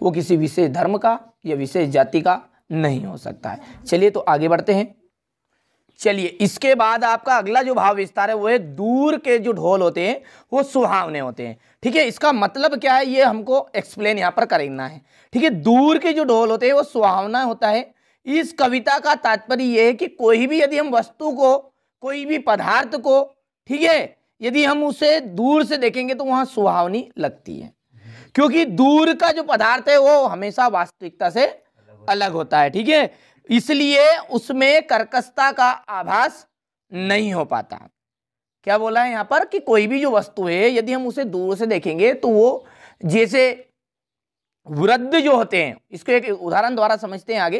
वो किसी विशेष धर्म का या विशेष जाति का नहीं हो सकता है चलिए तो आगे बढ़ते हैं चलिए इसके बाद आपका अगला जो भाव विस्तार है वो है दूर के जो ढोल होते हैं वो सुहावने होते हैं ठीक है इसका मतलब क्या है ये हमको एक्सप्लेन यहाँ पर करना है ठीक है दूर के जो ढोल होते हैं वो सुहावना होता है इस कविता का तात्पर्य ये है कि कोई भी यदि हम वस्तु को कोई भी पदार्थ को ठीक है यदि हम उसे दूर से देखेंगे तो वहाँ सुहावनी लगती है क्योंकि दूर का जो पदार्थ है वो हमेशा वास्तविकता से अलग होता है ठीक है इसलिए उसमें कर्कशता का आभास नहीं हो पाता क्या बोला है यहाँ पर कि कोई भी जो वस्तु है यदि हम उसे दूर से देखेंगे तो वो जैसे वृद्ध जो होते हैं इसको एक उदाहरण द्वारा समझते हैं आगे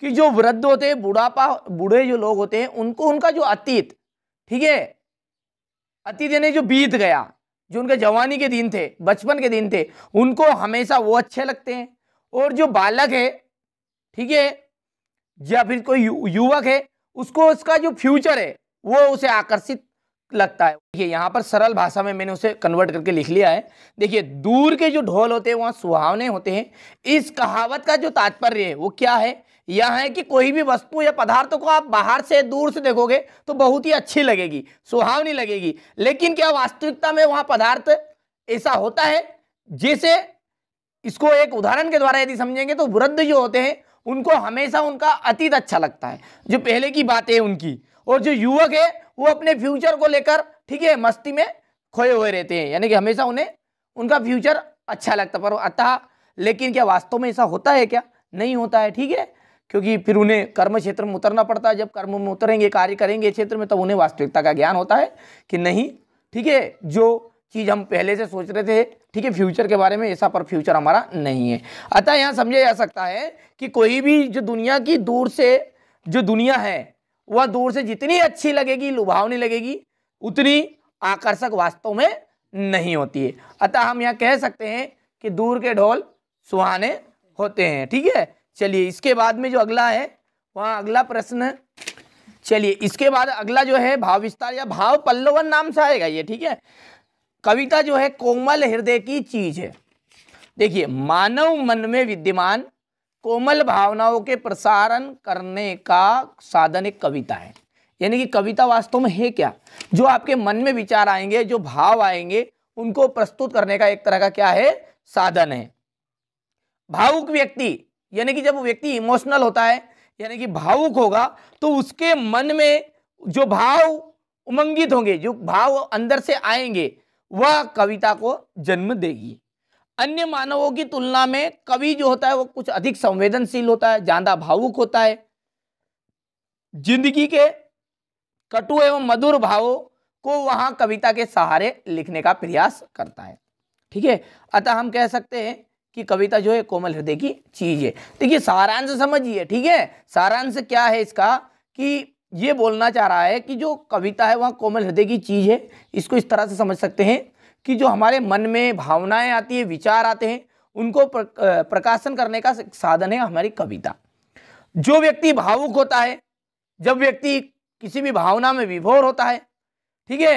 कि जो वृद्ध होते हैं बुढ़ापा बूढ़े जो लोग होते हैं उनको उनका जो अतीत ठीक है अतीत यानी जो बीत गया जो उनके जवानी के दिन थे बचपन के दिन थे उनको हमेशा वो अच्छे लगते हैं और जो बालक है ठीक है या फिर कोई युवक है उसको उसका जो फ्यूचर है वो उसे आकर्षित लगता है देखिए यहाँ पर सरल भाषा में मैंने उसे कन्वर्ट करके लिख लिया है देखिए दूर के जो ढोल होते हैं वहाँ सुहावने होते हैं इस कहावत का जो तात्पर्य है वो क्या है यह है कि कोई भी वस्तु या पदार्थ को आप बाहर से दूर से देखोगे तो बहुत ही अच्छी लगेगी सुहावनी लगेगी लेकिन क्या वास्तविकता में वहाँ पदार्थ ऐसा होता है जैसे इसको एक उदाहरण के द्वारा यदि समझेंगे तो वृद्ध जो होते हैं उनको हमेशा उनका अतीत अच्छा लगता है जो पहले की बातें है उनकी और जो युवक है वो अपने फ्यूचर को लेकर ठीक है मस्ती में खोए हुए रहते हैं यानी कि हमेशा उन्हें उनका फ्यूचर अच्छा लगता पर अतः लेकिन क्या वास्तव में ऐसा होता है क्या नहीं होता है ठीक है क्योंकि फिर उन्हें कर्म क्षेत्र में उतरना पड़ता है जब कर्म में उतरेंगे कार्य करेंगे क्षेत्र में तब तो उन्हें वास्तविकता का ज्ञान होता है कि नहीं ठीक है जो चीज़ हम पहले से सोच रहे थे ठीक है फ्यूचर के बारे में ऐसा पर फ्यूचर हमारा नहीं है अतः यहाँ समझा जा सकता है कि कोई भी जो दुनिया की दूर से जो दुनिया है वह दूर से जितनी अच्छी लगेगी लुभावनी लगेगी उतनी आकर्षक वास्तव में नहीं होती है अतः हम यहाँ कह सकते हैं कि दूर के ढोल सुहाने होते हैं ठीक है चलिए इसके बाद में जो अगला है वहाँ अगला प्रश्न है चलिए इसके बाद अगला जो है भाव विस्तार या भाव पल्लवन नाम से आएगा ये ठीक है कविता जो है कोमल हृदय की चीज है देखिए मानव मन में विद्यमान कोमल भावनाओं के प्रसारण करने का साधन एक कविता है यानी कि कविता वास्तव में है क्या जो आपके मन में विचार आएंगे जो भाव आएंगे उनको प्रस्तुत करने का एक तरह का क्या है साधन है भावुक व्यक्ति यानी कि जब व्यक्ति इमोशनल होता है यानी कि भावुक होगा तो उसके मन में जो भाव उमंगित होंगे जो भाव अंदर से आएंगे वह कविता को जन्म देगी अन्य मानवों की तुलना में कवि जो होता है वो कुछ अधिक संवेदनशील होता है ज़्यादा भावुक होता है जिंदगी के कटु एवं मधुर भावों को वहां कविता के सहारे लिखने का प्रयास करता है ठीक है अतः हम कह सकते हैं कि कविता जो है कोमल हृदय की चीज़ है देखिए सारांश समझिए ठीक है सारांश क्या है इसका कि ये बोलना चाह रहा है कि जो कविता है वह कोमल हृदय की चीज़ है इसको इस तरह से समझ सकते हैं कि जो हमारे मन में भावनाएं आती है विचार आते हैं उनको प्रकाशन करने का साधन है हमारी कविता जो व्यक्ति भावुक होता है जब व्यक्ति किसी भी भावना में विभोर होता है ठीक है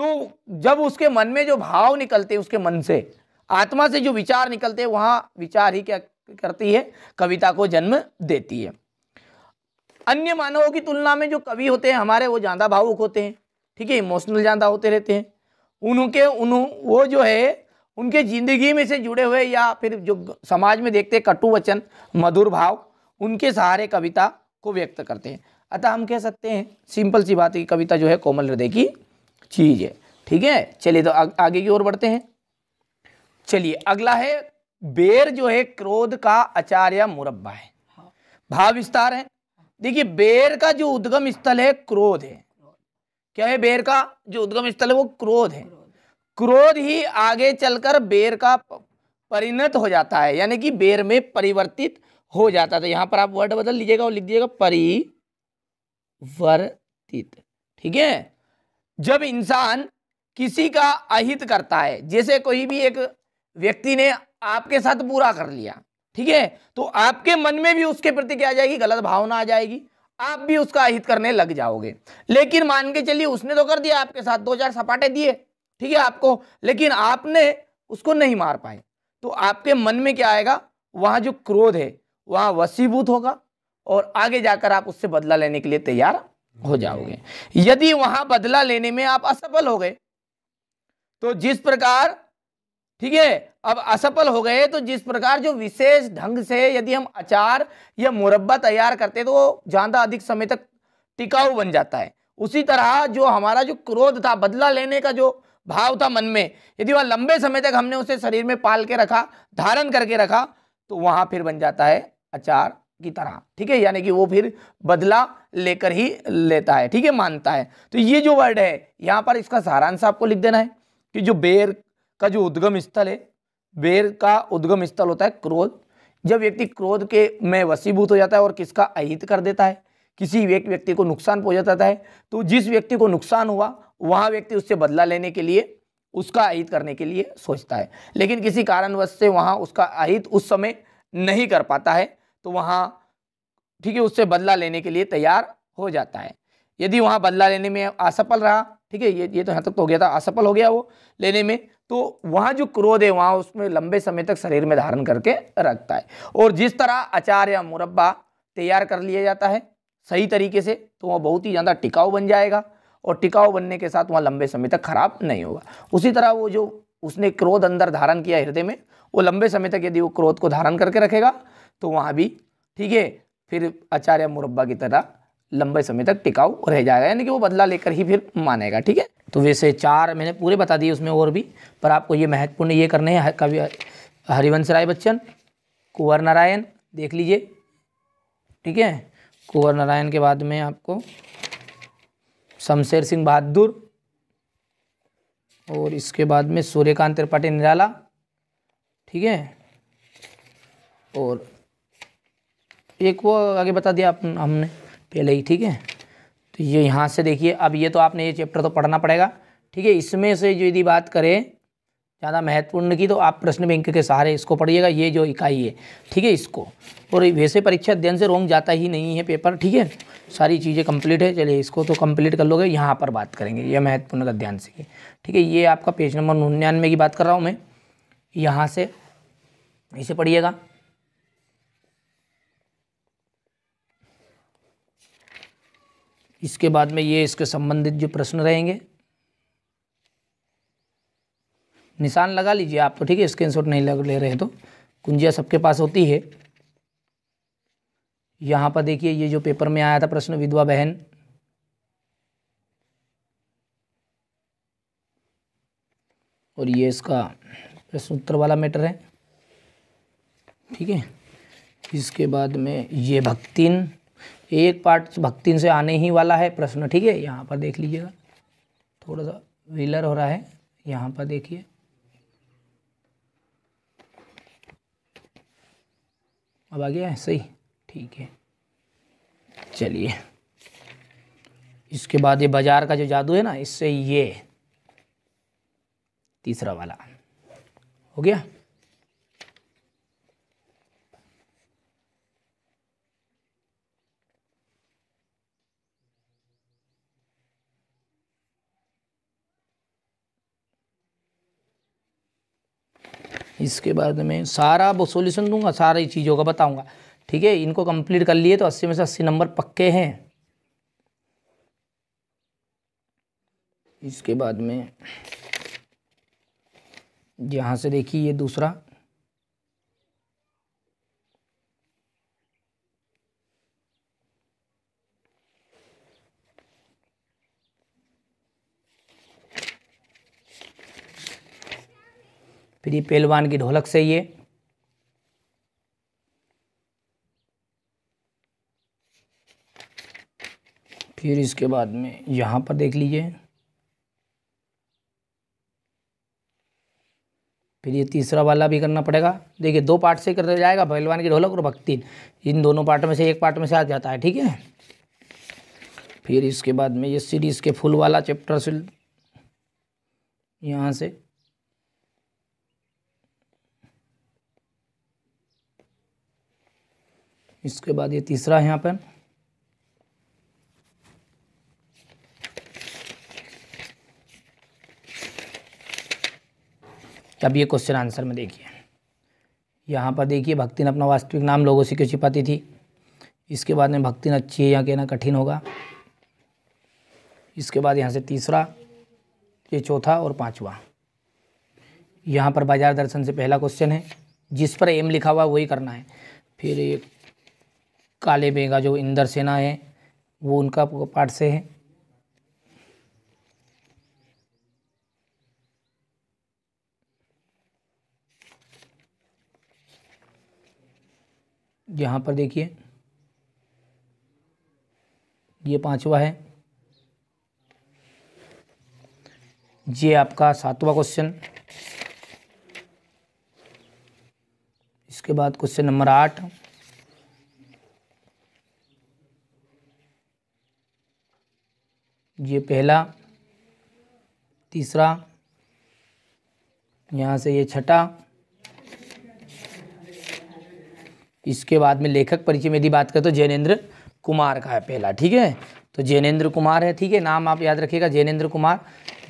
तो जब उसके मन में जो भाव निकलते हैं उसके मन से आत्मा से जो विचार निकलते हैं वहाँ विचार ही क्या करती है कविता को जन्म देती है अन्य मानवों की तुलना में जो कवि होते हैं हमारे वो ज़्यादा भावुक होते हैं ठीक है इमोशनल ज़्यादा होते रहते हैं उनके उन वो जो है उनके ज़िंदगी में से जुड़े हुए या फिर जो समाज में देखते हैं कटु वचन मधुर भाव उनके सहारे कविता को व्यक्त करते हैं अतः हम कह सकते हैं सिंपल सी बात है कविता जो है कोमल हृदय की चीज़ है ठीक है चलिए तो आ, आगे की ओर बढ़ते हैं चलिए अगला है बेर जो है क्रोध का आचार्य मुरब्बा है हाँ। भाव विस्तार है देखिए बेर का जो उद्गम स्थल है क्रोध है क्या है बेर का जो उद्गम स्थल है वो क्रोध है क्रोध ही आगे चलकर बेर का परिणत हो जाता है यानी कि बेर में परिवर्तित हो जाता है तो पर आप वर्ड बदल लीजिएगा और लिख दीजिएगा परिवर्तित ठीक है जब इंसान किसी का अहित करता है जैसे कोई भी एक व्यक्ति ने आपके साथ बुरा कर लिया ठीक है तो आपके मन में भी उसके प्रति क्या आ जाएगी गलत भावना आ जाएगी आप भी उसका अहित करने लग जाओगे लेकिन मान के चलिए उसने तो कर दिया आपके साथ दो चार सपाटे दिए ठीक है आपको लेकिन आपने उसको नहीं मार पाए तो आपके मन में क्या आएगा वहां जो क्रोध है वहां वसीभूत होगा और आगे जाकर आप उससे बदला लेने के लिए तैयार हो जाओगे यदि वहां बदला लेने में आप असफल हो गए तो जिस प्रकार ठीक है अब असफल हो गए तो जिस प्रकार जो विशेष ढंग से यदि हम अचार या मुरब्बा तैयार करते तो ज़्यादा अधिक समय तक टिकाऊ बन जाता है उसी तरह जो हमारा जो क्रोध था बदला लेने का जो भाव था मन में यदि वह लंबे समय तक हमने उसे शरीर में पाल के रखा धारण करके रखा तो वहां फिर बन जाता है अचार की तरह ठीक है यानी कि वो फिर बदला लेकर ही लेता है ठीक है मानता है तो ये जो वर्ड है यहां पर इसका सारांश आपको लिख देना है कि जो बेर का जो उद्गम स्थल है वेर का उद्गम स्थल होता है क्रोध जब व्यक्ति क्रोध के में वसीभूत हो जाता है और किसका अहित कर देता है किसी एक व्यक्ति को नुकसान जाता है तो जिस व्यक्ति को नुकसान हुआ वहाँ व्यक्ति उससे बदला लेने के लिए उसका अहित करने के लिए सोचता है लेकिन किसी कारणवश से वहाँ उसका अहित उस समय नहीं कर पाता है तो वहाँ ठीक है उससे बदला लेने के लिए तैयार हो जाता है यदि वहाँ बदला लेने में असफल रहा ठीक है ये ये तो यहाँ तक तो हो गया था असफल हो गया वो लेने में तो वहाँ जो क्रोध है वहाँ उसमें लंबे समय तक शरीर में धारण करके रखता है और जिस तरह अचार या मुरब्बा तैयार कर लिया जाता है सही तरीके से तो वह बहुत ही ज़्यादा टिकाऊ बन जाएगा और टिकाऊ बनने के साथ वहाँ लंबे समय तक खराब नहीं होगा उसी तरह वो जो उसने क्रोध अंदर धारण किया हृदय में वो लंबे समय तक यदि वो क्रोध को धारण करके रखेगा तो वहाँ भी ठीक है फिर आचार्य मुरब्बा की तरह लंबे समय तक टिकाऊ रह जाएगा यानी कि वो बदला लेकर ही फिर मानेगा ठीक है तो वैसे चार मैंने पूरे बता दिए उसमें और भी पर आपको ये महत्वपूर्ण ये करने हैं कवि हरिवंश राय बच्चन कुंवर नारायण देख लीजिए ठीक है कुंवर नारायण के बाद में आपको शमशेर सिंह बहादुर और इसके बाद में सूर्यकांत त्रिपाठी निराला ठीक है और एक वो आगे बता दिया आप हमने पहले ही ठीक है तो ये यहाँ से देखिए अब ये तो आपने ये चैप्टर तो पढ़ना पड़ेगा ठीक है इसमें से यदि बात करें ज़्यादा महत्वपूर्ण की तो आप प्रश्न बैंक के सहारे इसको पढ़िएगा ये जो इकाई है ठीक है इसको और वैसे परीक्षा अध्ययन से रोंग जाता ही नहीं है पेपर ठीक है सारी चीज़ें कंप्लीट है चलिए इसको तो कंप्लीट कर लोगे यहाँ पर बात करेंगे ये महत्वपूर्ण अध्ययन से ठीक है ये आपका पेज नंबर उन्यानवे की बात कर रहा हूँ मैं यहाँ से इसे पढ़िएगा इसके बाद में ये इसके संबंधित जो प्रश्न रहेंगे निशान लगा लीजिए आप तो ठीक है स्क्रीन शॉट नहीं लग ले रहे तो कुंजिया सबके पास होती है यहाँ पर देखिए ये जो पेपर में आया था प्रश्न विधवा बहन और ये इसका प्रश्न उत्तर वाला मैटर है ठीक है इसके बाद में ये भक्तिन एक पार्ट भक्ति से आने ही वाला है प्रश्न ठीक है यहाँ पर देख लीजिएगा थोड़ा सा व्हीलर हो रहा है यहाँ पर देखिए अब आ गया है सही ठीक है चलिए इसके बाद ये बाजार का जो जादू है ना इससे ये तीसरा वाला हो गया इसके बाद में सारा वो सोल्यूशन दूंगा सारी चीज़ों का बताऊंगा ठीक है इनको कंप्लीट कर लिए तो अस्सी में से अस्सी नंबर पक्के हैं इसके बाद में यहाँ से देखिए ये दूसरा फिर ये पहलवान की ढोलक से ये फिर इसके बाद में यहाँ पर देख लीजिए फिर ये तीसरा वाला भी करना पड़ेगा देखिए दो पार्ट से कर जाएगा पहलवान की ढोलक और भक्ति इन दोनों पार्ट में से एक पार्ट में से आ जाता है ठीक है फिर इसके बाद में ये सीरीज़ के फुल वाला चैप्टर से यहाँ से इसके बाद ये तीसरा है यहाँ पर अब ये क्वेश्चन आंसर में देखिए यहाँ पर देखिए भक्ति ने अपना वास्तविक नाम लोगों से क्यों छिपाती थी इसके बाद में भक्ति ने अच्छी है यहाँ कहना कठिन होगा इसके बाद यहाँ से तीसरा ये चौथा और पांचवा यहाँ पर बाजार दर्शन से पहला क्वेश्चन है जिस पर एम लिखा हुआ वही करना है फिर एक काले बेगा जो इंदर सेना है वो उनका पार्ट से है यहाँ पर देखिए ये पांचवा है ये आपका सातवां क्वेश्चन इसके बाद क्वेश्चन नंबर आठ ये पहला तीसरा यहाँ से ये छठा इसके बाद में लेखक परिचय में यदि बात करें तो जैनेन्द्र कुमार का है पहला ठीक है तो जैनेन्द्र कुमार है ठीक है नाम आप याद रखिएगा जैनेन्द्र कुमार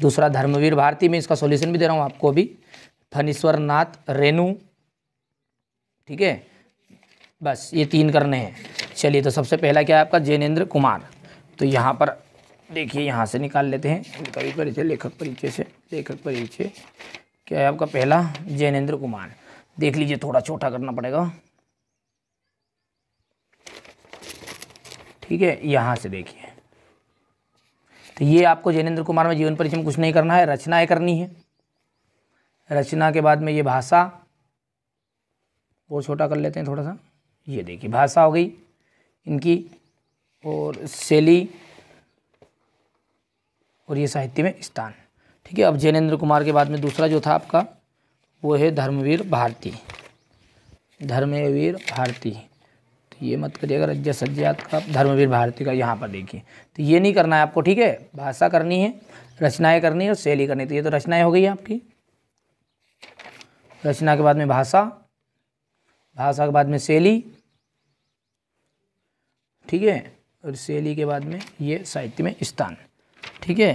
दूसरा धर्मवीर भारती में इसका सॉल्यूशन भी दे रहा हूँ आपको अभी फनीश्वर नाथ रेणु ठीक है बस ये तीन करने हैं चलिए तो सबसे पहला क्या है आपका जैनेन्द्र कुमार तो यहाँ पर देखिए यहाँ से निकाल लेते हैं कवि परिचय लेखक परिचय से लेखक परिचय क्या है आपका पहला जैनेन्द्र कुमार देख लीजिए थोड़ा छोटा करना पड़ेगा ठीक है यहाँ से देखिए तो ये आपको जैनेन्द्र कुमार में जीवन परिचय में कुछ नहीं करना है रचनाएं करनी है रचना के बाद में ये भाषा वो छोटा कर लेते हैं थोड़ा सा ये देखिए भाषा हो गई इनकी और शैली और ये साहित्य में स्थान ठीक है अब जैनेन्द्र कुमार के बाद में दूसरा जो था आपका वो है धर्मवीर भारती धर्मवीर भारती तो ये मत करिएगा रज्जा सज्जात का धर्मवीर भारती का यहाँ पर देखिए तो ये नहीं करना है आपको ठीक है भाषा करनी है रचनाएँ करनी है और शैली करनी तो ये तो रचनाएँ हो गई आपकी रचना के बाद में भाषा भाषा के बाद में शैली ठीक है और शैली के बाद में ये साहित्य में स्थान ठीक है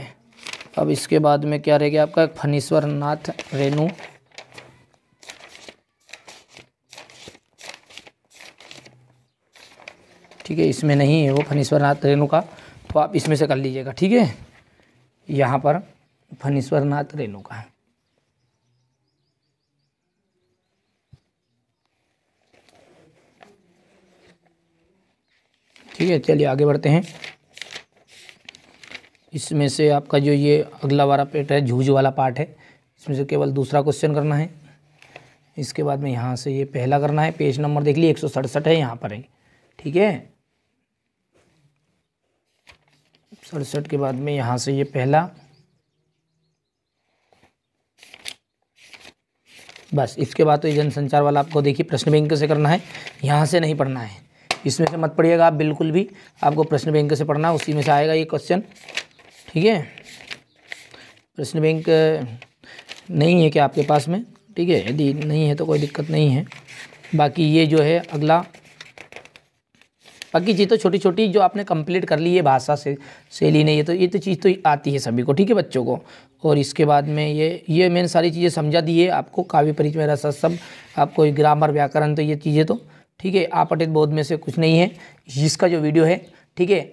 अब इसके बाद में क्या रहेगा आपका फनीश्वर नाथ रेणु ठीक है इसमें नहीं है वो फनीश्वर नाथ रेणु का तो आप इसमें से कर लीजिएगा ठीक है यहाँ पर फनीश्वर नाथ रेणु का ठीक है चलिए आगे बढ़ते हैं इसमें से आपका जो ये अगला वाला पेट है झूझ वाला पार्ट है इसमें से केवल दूसरा क्वेश्चन करना है इसके बाद में यहाँ से ये पहला करना है पेज नंबर देख लिए एक सौ सड़सठ है यहाँ पर है ठीक है सड़सठ के बाद में यहाँ से ये पहला बस इसके बाद तो ये जनसंचार वाला आपको देखिए प्रश्न बैंक से करना है यहाँ से नहीं पढ़ना है इसमें से मत पढ़िएगा आप बिल्कुल भी आपको प्रश्न बैंक से पढ़ना है उसी में से आएगा ये क्वेश्चन ठीक है प्रश्न बैंक नहीं है क्या आपके पास में ठीक है यदि नहीं है तो कोई दिक्कत नहीं है बाकी ये जो है अगला बाकी चीज़ तो छोटी छोटी जो आपने कंप्लीट कर ली है भाषा से शैली ने ये तो ये तो चीज़ तो आती है सभी को ठीक है बच्चों को और इसके बाद में ये ये मैंने सारी चीज़ें समझा दी है आपको काव्य परिच में रसा सब आपको ग्रामर व्याकरण तो ये चीज़ें तो ठीक है आप अटित बोध में से कुछ नहीं है इसका जो वीडियो है ठीक है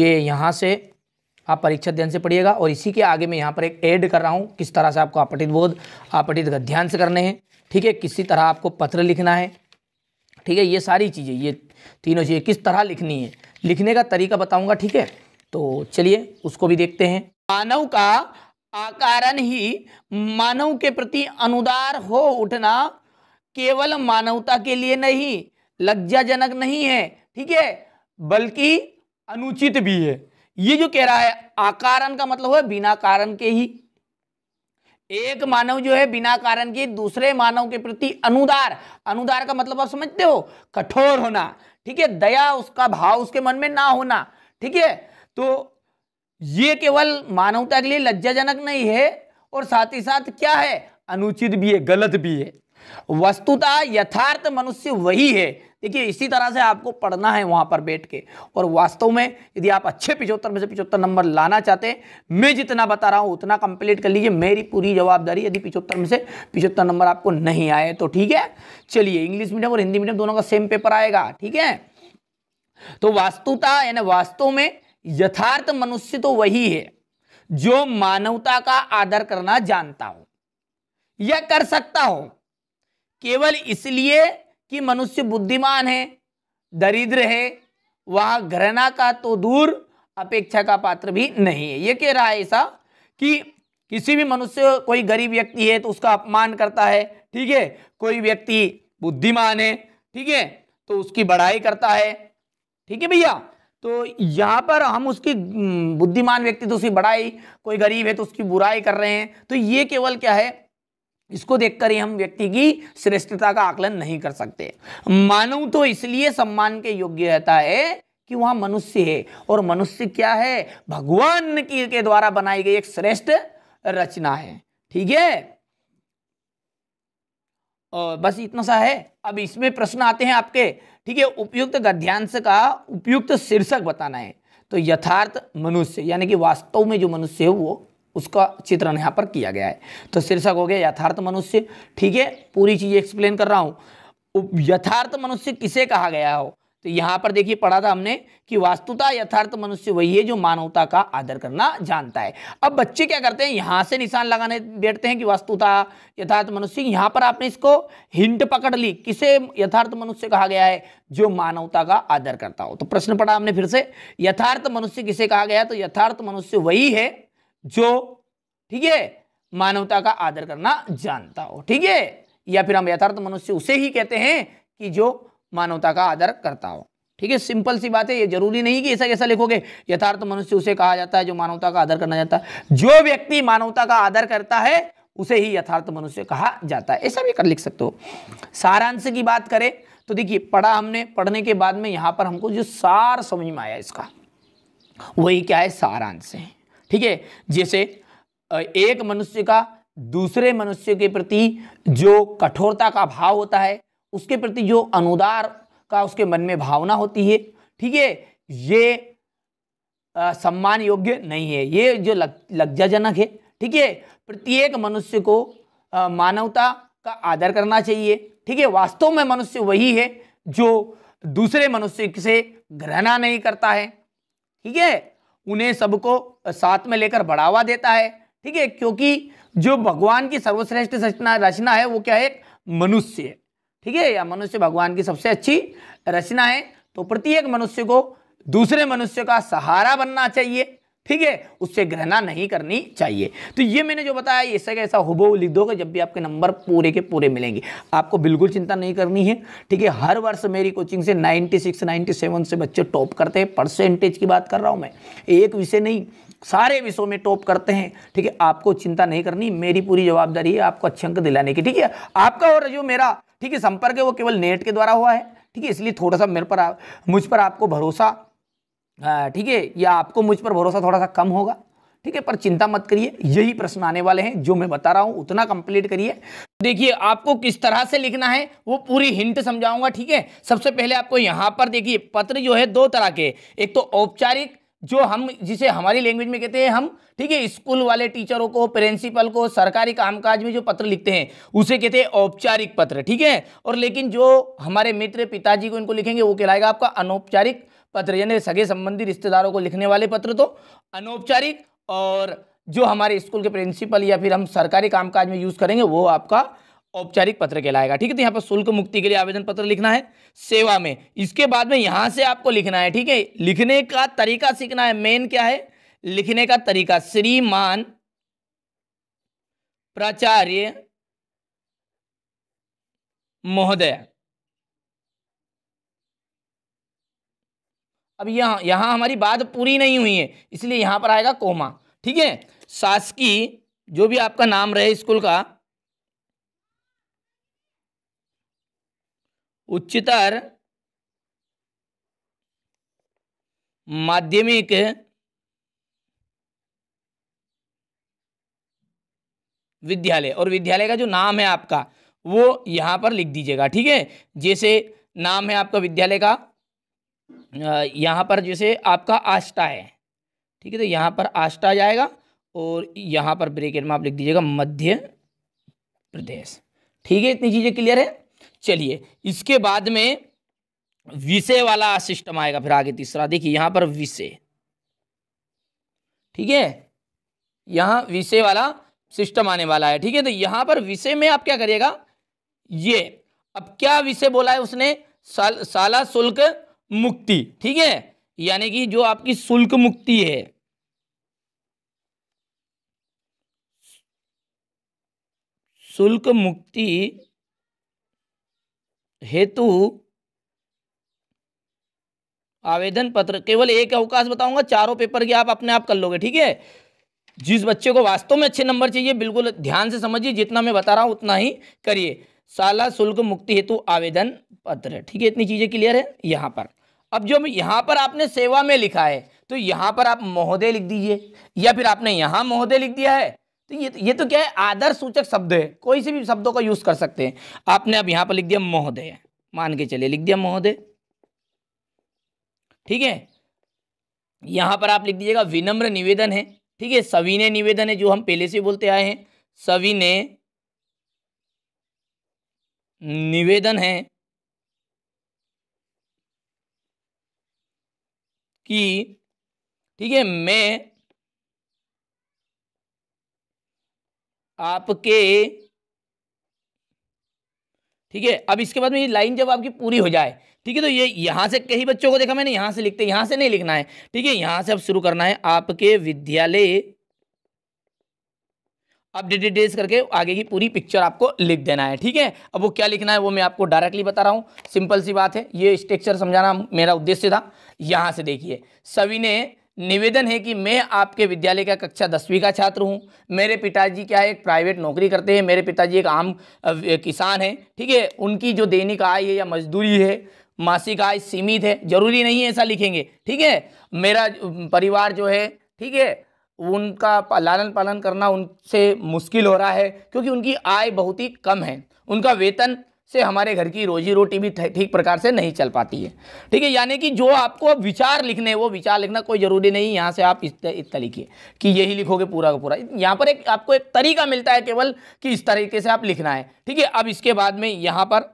ये यहाँ से आप परीक्षा ध्यान से पढ़िएगा और इसी के आगे मैं यहाँ पर एक ऐड कर रहा हूँ किस तरह से आपको आपटित बोध आपटित ध्यान से करने हैं ठीक है किसी तरह आपको पत्र लिखना है ठीक है ये सारी चीज़ें ये तीनों चीज़ें किस तरह लिखनी है लिखने का तरीका बताऊंगा ठीक है तो चलिए उसको भी देखते हैं मानव का आकारण ही मानव के प्रति अनुदार हो उठना केवल मानवता के लिए नहीं लज्जाजनक नहीं है ठीक है बल्कि अनुचित भी है ये जो कह रहा है आकारण का मतलब है बिना कारण के ही एक मानव जो है बिना कारण के दूसरे मानव के प्रति अनुदार अनुदार का मतलब आप समझते हो कठोर होना ठीक है दया उसका भाव उसके मन में ना होना ठीक है तो ये केवल मानवता के लिए लज्जाजनक नहीं है और साथ ही साथ क्या है अनुचित भी है गलत भी है वस्तुतः यथार्थ मनुष्य वही है देखिए इसी तरह से आपको पढ़ना है वहां पर बैठ के और वास्तव में यदि आप अच्छे पिछोत्तर में से पिछोत्तर नंबर लाना चाहते हैं मैं जितना बता रहा हूं उतना कंप्लीट कर लीजिए मेरी पूरी जवाबदारी यदि पिछोत्तर में से पिछहत्तर नंबर आपको नहीं आए तो ठीक है चलिए इंग्लिश मीडियम और हिंदी मीडियम दोनों का सेम पेपर आएगा ठीक है तो वास्तुता यानी वास्तव में यथार्थ मनुष्य तो वही है जो मानवता का आदर करना जानता हो या कर सकता हो केवल इसलिए कि मनुष्य बुद्धिमान है दरिद्र है वह घृणा का तो दूर अपेक्षा का पात्र भी नहीं है ये कह रहा है ऐसा कि किसी भी मनुष्य कोई गरीब व्यक्ति है तो उसका अपमान करता है ठीक है कोई व्यक्ति बुद्धिमान है ठीक है तो उसकी बड़ाई करता है ठीक है भैया तो यहाँ पर हम उसकी बुद्धिमान व्यक्ति तो उसकी बड़ाई कोई गरीब है तो उसकी बुराई कर रहे हैं तो ये केवल क्या है इसको देखकर ही हम व्यक्ति की श्रेष्ठता का आकलन नहीं कर सकते मानव तो इसलिए सम्मान के योग्य रहता है कि वहां मनुष्य है और मनुष्य क्या है भगवान की के द्वारा बनाई गई एक श्रेष्ठ रचना है ठीक है और बस इतना सा है अब इसमें प्रश्न आते हैं आपके ठीक है उपयुक्त गद्यांश का उपयुक्त शीर्षक बताना है तो यथार्थ मनुष्य यानी कि वास्तव में जो मनुष्य है वो उसका चित्रण यहाँ पर किया गया है तो शीर्षक हो गया यथार्थ मनुष्य ठीक है पूरी चीज़ एक्सप्लेन कर रहा हूँ यथार्थ मनुष्य किसे कहा गया हो तो यहाँ पर देखिए पढ़ा था हमने कि वास्तुता यथार्थ मनुष्य वही है जो मानवता का आदर करना जानता है अब बच्चे क्या करते हैं यहाँ से निशान लगाने बैठते हैं कि वास्तुता यथार्थ मनुष्य यहाँ पर आपने इसको हिंट पकड़ ली किसे यथार्थ मनुष्य कहा गया है जो मानवता का आदर करता हो तो प्रश्न पढ़ा हमने फिर से यथार्थ मनुष्य किसे कहा गया तो यथार्थ मनुष्य वही है जो ठीक है मानवता का आदर करना जानता हो ठीक है या फिर हम यथार्थ मनुष्य उसे ही कहते हैं कि जो मानवता का आदर करता हो ठीक है सिंपल सी बात है ये जरूरी नहीं कि ऐसा कैसा लिखोगे यथार्थ मनुष्य उसे कहा जाता है जो मानवता का आदर करना जाता है जो व्यक्ति मानवता का आदर करता है उसे ही यथार्थ मनुष्य कहा जाता है ऐसा भी कर लिख सकते हो सारांश की बात करें तो देखिए पढ़ा हमने पढ़ने के बाद में यहां पर हमको जो सार समझ में आया इसका वही क्या है सारांश है ठीक है जैसे एक मनुष्य का दूसरे मनुष्य के प्रति जो कठोरता का भाव होता है उसके प्रति जो अनुदार का उसके मन में भावना होती है ठीक है ये आ, सम्मान योग्य नहीं है ये जो लग लज्जाजनक है ठीक है प्रत्येक मनुष्य को आ, मानवता का आदर करना चाहिए ठीक है वास्तव में मनुष्य वही है जो दूसरे मनुष्य से घृणा नहीं करता है ठीक है उन्हें सबको साथ में लेकर बढ़ावा देता है ठीक है क्योंकि जो भगवान की सर्वश्रेष्ठ रचना रचना है वो क्या है मनुष्य है ठीक है या मनुष्य भगवान की सबसे अच्छी रचना है तो प्रत्येक मनुष्य को दूसरे मनुष्य का सहारा बनना चाहिए ठीक है उससे ग्रहणा नहीं करनी चाहिए तो ये मैंने जो बताया ये ऐसा कैसा लिख दोगे जब भी आपके नंबर पूरे के पूरे मिलेंगे आपको बिल्कुल चिंता नहीं करनी है ठीक है हर वर्ष मेरी कोचिंग से 96 97 से बच्चे टॉप करते हैं परसेंटेज की बात कर रहा हूँ मैं एक विषय नहीं सारे विषयों में टॉप करते हैं ठीक है आपको चिंता नहीं करनी मेरी पूरी जवाबदारी है आपको अच्छे अंक दिलाने की ठीक है आपका और जो मेरा ठीक है संपर्क है वो केवल नेट के द्वारा हुआ है ठीक है इसलिए थोड़ा सा मेरे पर मुझ पर आपको भरोसा हाँ, ठीक है या आपको मुझ पर भरोसा थोड़ा सा कम होगा ठीक है पर चिंता मत करिए यही प्रश्न आने वाले हैं जो मैं बता रहा हूँ उतना कंप्लीट करिए देखिए आपको किस तरह से लिखना है वो पूरी हिंट समझाऊंगा ठीक है सबसे पहले आपको यहाँ पर देखिए पत्र जो है दो तरह के एक तो औपचारिक जो हम जिसे हमारी लैंग्वेज में कहते हैं हम ठीक है स्कूल वाले टीचरों को प्रिंसिपल को सरकारी कामकाज में जो पत्र लिखते हैं उसे कहते हैं औपचारिक पत्र ठीक है और लेकिन जो हमारे मित्र पिताजी को इनको लिखेंगे वो कहलाएगा आपका अनौपचारिक पत्र यानी सगे संबंधी रिश्तेदारों को लिखने वाले पत्र तो अनौपचारिक और जो हमारे स्कूल के प्रिंसिपल या फिर हम सरकारी कामकाज में यूज़ करेंगे वो आपका औपचारिक पत्र कहलाएगा ठीक है तो यहाँ पर शुल्क मुक्ति के लिए आवेदन पत्र लिखना है सेवा में इसके बाद में यहाँ से आपको लिखना है ठीक है लिखने का तरीका सीखना है मेन क्या है लिखने का तरीका श्रीमान प्राचार्य महोदय अब यहाँ यहाँ हमारी बात पूरी नहीं हुई है इसलिए यहाँ पर आएगा कोमा ठीक है शासकीय जो भी आपका नाम रहे स्कूल का उच्चतर माध्यमिक विद्यालय और विद्यालय का जो नाम है आपका वो यहाँ पर लिख दीजिएगा ठीक है जैसे नाम है आपका विद्यालय का यहाँ पर जैसे आपका आष्टा है ठीक है तो यहाँ पर आष्टा जाएगा और यहाँ पर ब्रेकेट में आप लिख दीजिएगा मध्य प्रदेश ठीक है इतनी चीज़ें क्लियर है चलिए इसके बाद में विषय वाला सिस्टम आएगा फिर आगे तीसरा देखिए यहाँ पर विषय ठीक है यहाँ विषय वाला सिस्टम आने वाला है ठीक है तो यहाँ पर विषय में आप क्या करिएगा ये अब क्या विषय बोला है उसने साल साला शुल्क मुक्ति ठीक है यानी कि जो आपकी शुल्क मुक्ति है शुल्क मुक्ति हेतु आवेदन पत्र केवल एक अवकाश बताऊंगा चारों पेपर के आप अपने आप कर लोगे ठीक है जिस बच्चे को वास्तव में अच्छे नंबर चाहिए बिल्कुल ध्यान से समझिए जितना मैं बता रहा हूं उतना ही करिए साला शुल्क मुक्ति हेतु आवेदन पत्र ठीक है इतनी चीज़ें क्लियर है यहां पर अब जो यहाँ पर आपने सेवा में लिखा है तो यहाँ पर आप महोदय लिख दीजिए या फिर आपने यहाँ महोदय लिख दिया है तो ये ये तो क्या है आदर सूचक शब्द है कोई से भी शब्दों का यूज़ कर सकते हैं आपने अब यहाँ पर लिख दिया महोदय मान के चलिए लिख दिया महोदय ठीक है यहाँ पर आप लिख दीजिएगा विनम्र निवेदन है ठीक है सविनय निवेदन है जो हम पहले से बोलते आए हैं सविनय निवेदन है कि ठीक है मैं आपके ठीक है अब इसके बाद में ये लाइन जब आपकी पूरी हो जाए ठीक है तो ये यहां से कई बच्चों को देखा मैंने यहां से लिखते यहां से नहीं लिखना है ठीक है यहां से अब शुरू करना है आपके विद्यालय अपडेटेड डेज करके आगे की पूरी पिक्चर आपको लिख देना है ठीक है अब वो क्या लिखना है वो मैं आपको डायरेक्टली बता रहा हूँ सिंपल सी बात है ये स्ट्रक्चर समझाना मेरा उद्देश्य था यहाँ से देखिए सभी ने निवेदन है कि मैं आपके विद्यालय का कक्षा दसवीं का छात्र हूँ मेरे पिताजी क्या है एक प्राइवेट नौकरी करते हैं मेरे पिताजी एक आम किसान हैं ठीक है उनकी जो दैनिक आय है या मजदूरी है मासिक आय सीमित है जरूरी नहीं है ऐसा लिखेंगे ठीक है मेरा परिवार जो है ठीक है उनका लालन पालन करना उनसे मुश्किल हो रहा है क्योंकि उनकी आय बहुत ही कम है उनका वेतन से हमारे घर की रोजी रोटी भी ठीक प्रकार से नहीं चल पाती है ठीक है यानी कि जो आपको विचार लिखने वो विचार लिखना कोई ज़रूरी नहीं यहाँ से आप इस इतना लिखिए कि यही लिखोगे पूरा का पूरा यहाँ पर एक आपको एक तरीका मिलता है केवल कि इस तरीके से आप लिखना है ठीक है अब इसके बाद में यहाँ पर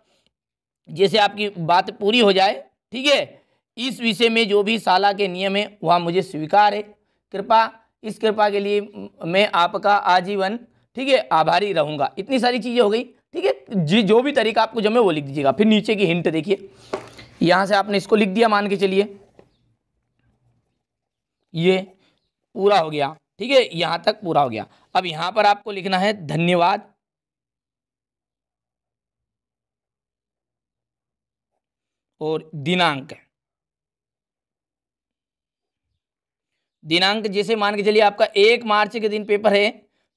जैसे आपकी बात पूरी हो जाए ठीक है इस विषय में जो भी साला के नियम है वह मुझे स्वीकार है कृपा इस कृपा के लिए मैं आपका आजीवन ठीक है आभारी रहूँगा इतनी सारी चीज़ें हो गई ठीक है जी जो भी तरीका आपको जमे वो लिख दीजिएगा फिर नीचे की हिंट देखिए यहाँ से आपने इसको लिख दिया मान के चलिए ये पूरा हो गया ठीक है यहाँ तक पूरा हो गया अब यहाँ पर आपको लिखना है धन्यवाद और दिनांक दिनांक जैसे मान के चलिए आपका एक मार्च के दिन पेपर है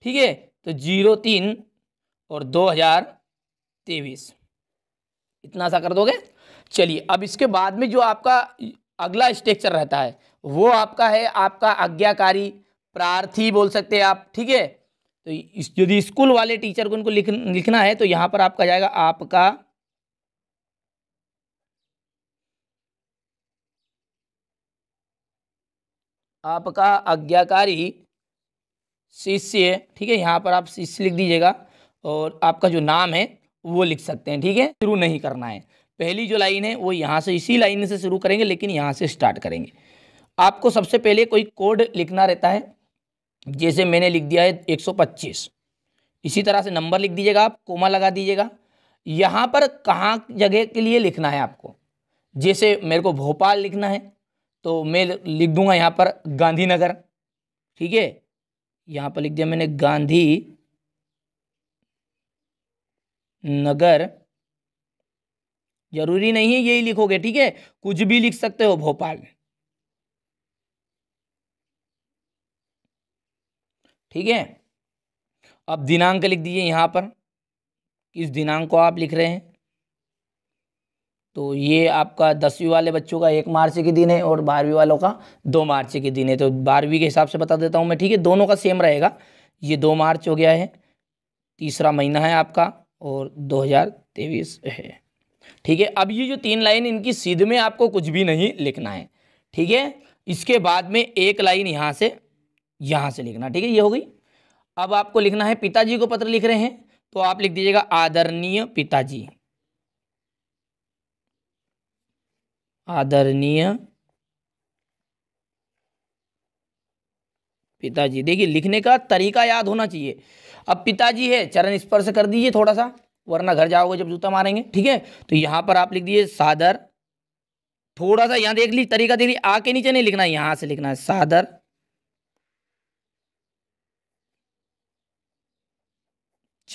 ठीक है तो जीरो तीन और दो हज़ार तेईस इतना सा कर दोगे चलिए अब इसके बाद में जो आपका अगला स्ट्रक्चर रहता है वो आपका है आपका आज्ञाकारी प्रार्थी बोल सकते हैं आप ठीक है तो यदि स्कूल वाले टीचर को उनको लिख लिखना है तो यहाँ पर आपका जाएगा आपका आपका आज्ञाकारी शिष्य ठीक है यहाँ पर आप शिष्य लिख दीजिएगा और आपका जो नाम है वो लिख सकते हैं ठीक है शुरू नहीं करना है पहली जो लाइन है वो यहाँ से इसी लाइन से शुरू करेंगे लेकिन यहाँ से स्टार्ट करेंगे आपको सबसे पहले कोई कोड लिखना रहता है जैसे मैंने लिख दिया है 125 इसी तरह से नंबर लिख दीजिएगा आप कोमा लगा दीजिएगा यहाँ पर कहाँ जगह के लिए लिखना है आपको जैसे मेरे को भोपाल लिखना है तो मैं लिख दूंगा यहाँ पर गांधीनगर ठीक है यहाँ पर लिख दिया मैंने गांधी नगर जरूरी नहीं है यही लिखोगे ठीक है कुछ भी लिख सकते हो भोपाल ठीक है अब दिनांक लिख दीजिए यहाँ पर किस दिनांक को आप लिख रहे हैं तो ये आपका दसवीं वाले बच्चों का एक मार्च के दिन है और बारहवीं वालों का दो मार्च के दिन है तो बारहवीं के हिसाब से बता देता हूँ मैं ठीक है दोनों का सेम रहेगा ये दो मार्च हो गया है तीसरा महीना है आपका और दो है ठीक है अब ये जो तीन लाइन इनकी सीध में आपको कुछ भी नहीं लिखना है ठीक है इसके बाद में एक लाइन यहाँ से यहाँ से लिखना ठीक है ये हो गई अब आपको लिखना है पिताजी को पत्र लिख रहे हैं तो आप लिख दीजिएगा आदरणीय पिताजी आदरणीय पिताजी देखिए लिखने का तरीका याद होना चाहिए अब पिताजी है चरण स्पर्श कर दीजिए थोड़ा सा वरना घर जाओगे जब जूता मारेंगे ठीक है तो यहां पर आप लिख दीजिए सादर थोड़ा सा यहां देख लीजिए तरीका देख लीजिए आके नीचे नहीं लिखना है यहां से लिखना है सादर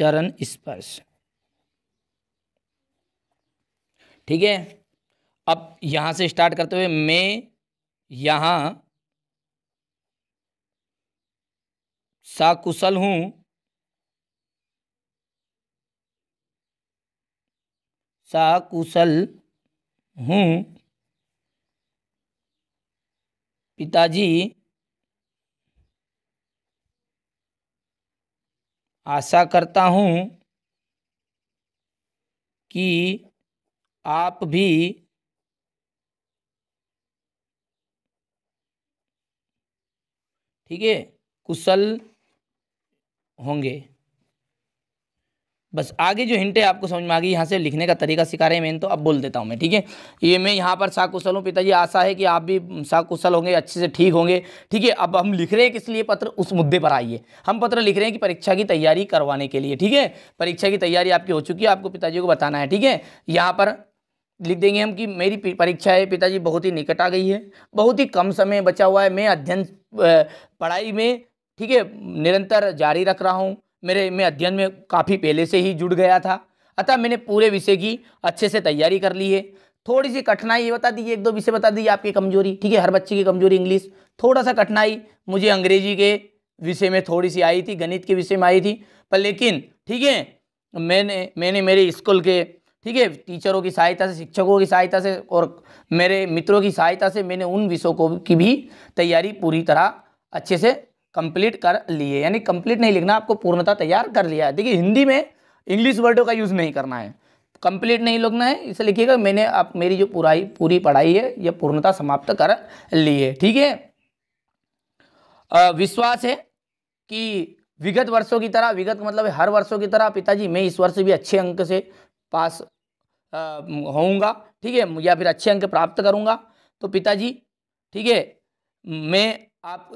चरण स्पर्श ठीक है अब यहाँ से स्टार्ट करते हुए मैं यहाँ साकुशल हूँ साकुशल हूँ पिताजी आशा करता हूँ कि आप भी ठीक है कुशल होंगे बस आगे जो हिंट है आपको समझ में आ गई यहाँ से लिखने का तरीका सिखा रहे हैं मैंने तो अब बोल देता हूँ मैं ठीक है ये मैं यहाँ पर साकुशल हूँ पिताजी आशा है कि आप भी साकुशल होंगे अच्छे से ठीक होंगे ठीक है अब हम लिख रहे हैं किस लिए पत्र उस मुद्दे पर आइए हम पत्र लिख रहे हैं कि परीक्षा की तैयारी करवाने के लिए ठीक है परीक्षा की तैयारी आपकी हो चुकी है आपको पिताजी को बताना है ठीक है यहाँ पर लिख देंगे हम कि मेरी परीक्षा है पिताजी बहुत ही निकट आ गई है बहुत ही कम समय बचा हुआ है मैं अध्ययन पढ़ाई में ठीक है निरंतर जारी रख रहा हूँ मेरे मैं अध्ययन में काफ़ी पहले से ही जुड़ गया था अतः मैंने पूरे विषय की अच्छे से तैयारी कर ली है थोड़ी सी कठिनाई ये बता दीजिए एक दो विषय बता दीजिए आपकी कमजोरी ठीक है हर बच्चे की कमजोरी इंग्लिश थोड़ा सा कठिनाई मुझे अंग्रेजी के विषय में थोड़ी सी आई थी गणित के विषय में आई थी पर लेकिन ठीक है मैंने मैंने मेरे स्कूल के ठीक है टीचरों की सहायता से शिक्षकों की सहायता से और मेरे मित्रों की सहायता से मैंने उन विषयों को की भी तैयारी पूरी तरह अच्छे से कंप्लीट कर ली है यानी कंप्लीट नहीं लिखना आपको पूर्णता तैयार कर लिया है देखिए हिंदी में इंग्लिश वर्डों का यूज़ नहीं करना है कंप्लीट नहीं लिखना है इसे लिखिएगा मैंने आप मेरी जो पूराई पूरी पढ़ाई है यह पूर्णता समाप्त कर ली है ठीक है विश्वास है कि विगत वर्षों की तरह विगत मतलब हर वर्षों की तरह पिताजी मैं इस वर्ष भी अच्छे अंक से पास होऊंगा ठीक है या फिर अच्छे अंक प्राप्त करूँगा तो पिताजी ठीक है मैं आप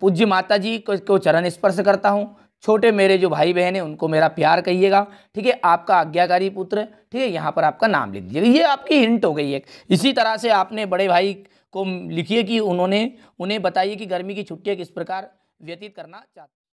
पूज्य माता जी को, को चरण स्पर्श करता हूँ छोटे मेरे जो भाई बहन हैं उनको मेरा प्यार कहिएगा ठीक है आपका आज्ञाकारी पुत्र ठीक है यहाँ पर आपका नाम लिख दीजिएगा ये आपकी हिंट हो गई है इसी तरह से आपने बड़े भाई को लिखिए कि उन्होंने उन्हें बताइए कि गर्मी की छुट्टियाँ किस प्रकार व्यतीत करना चाहते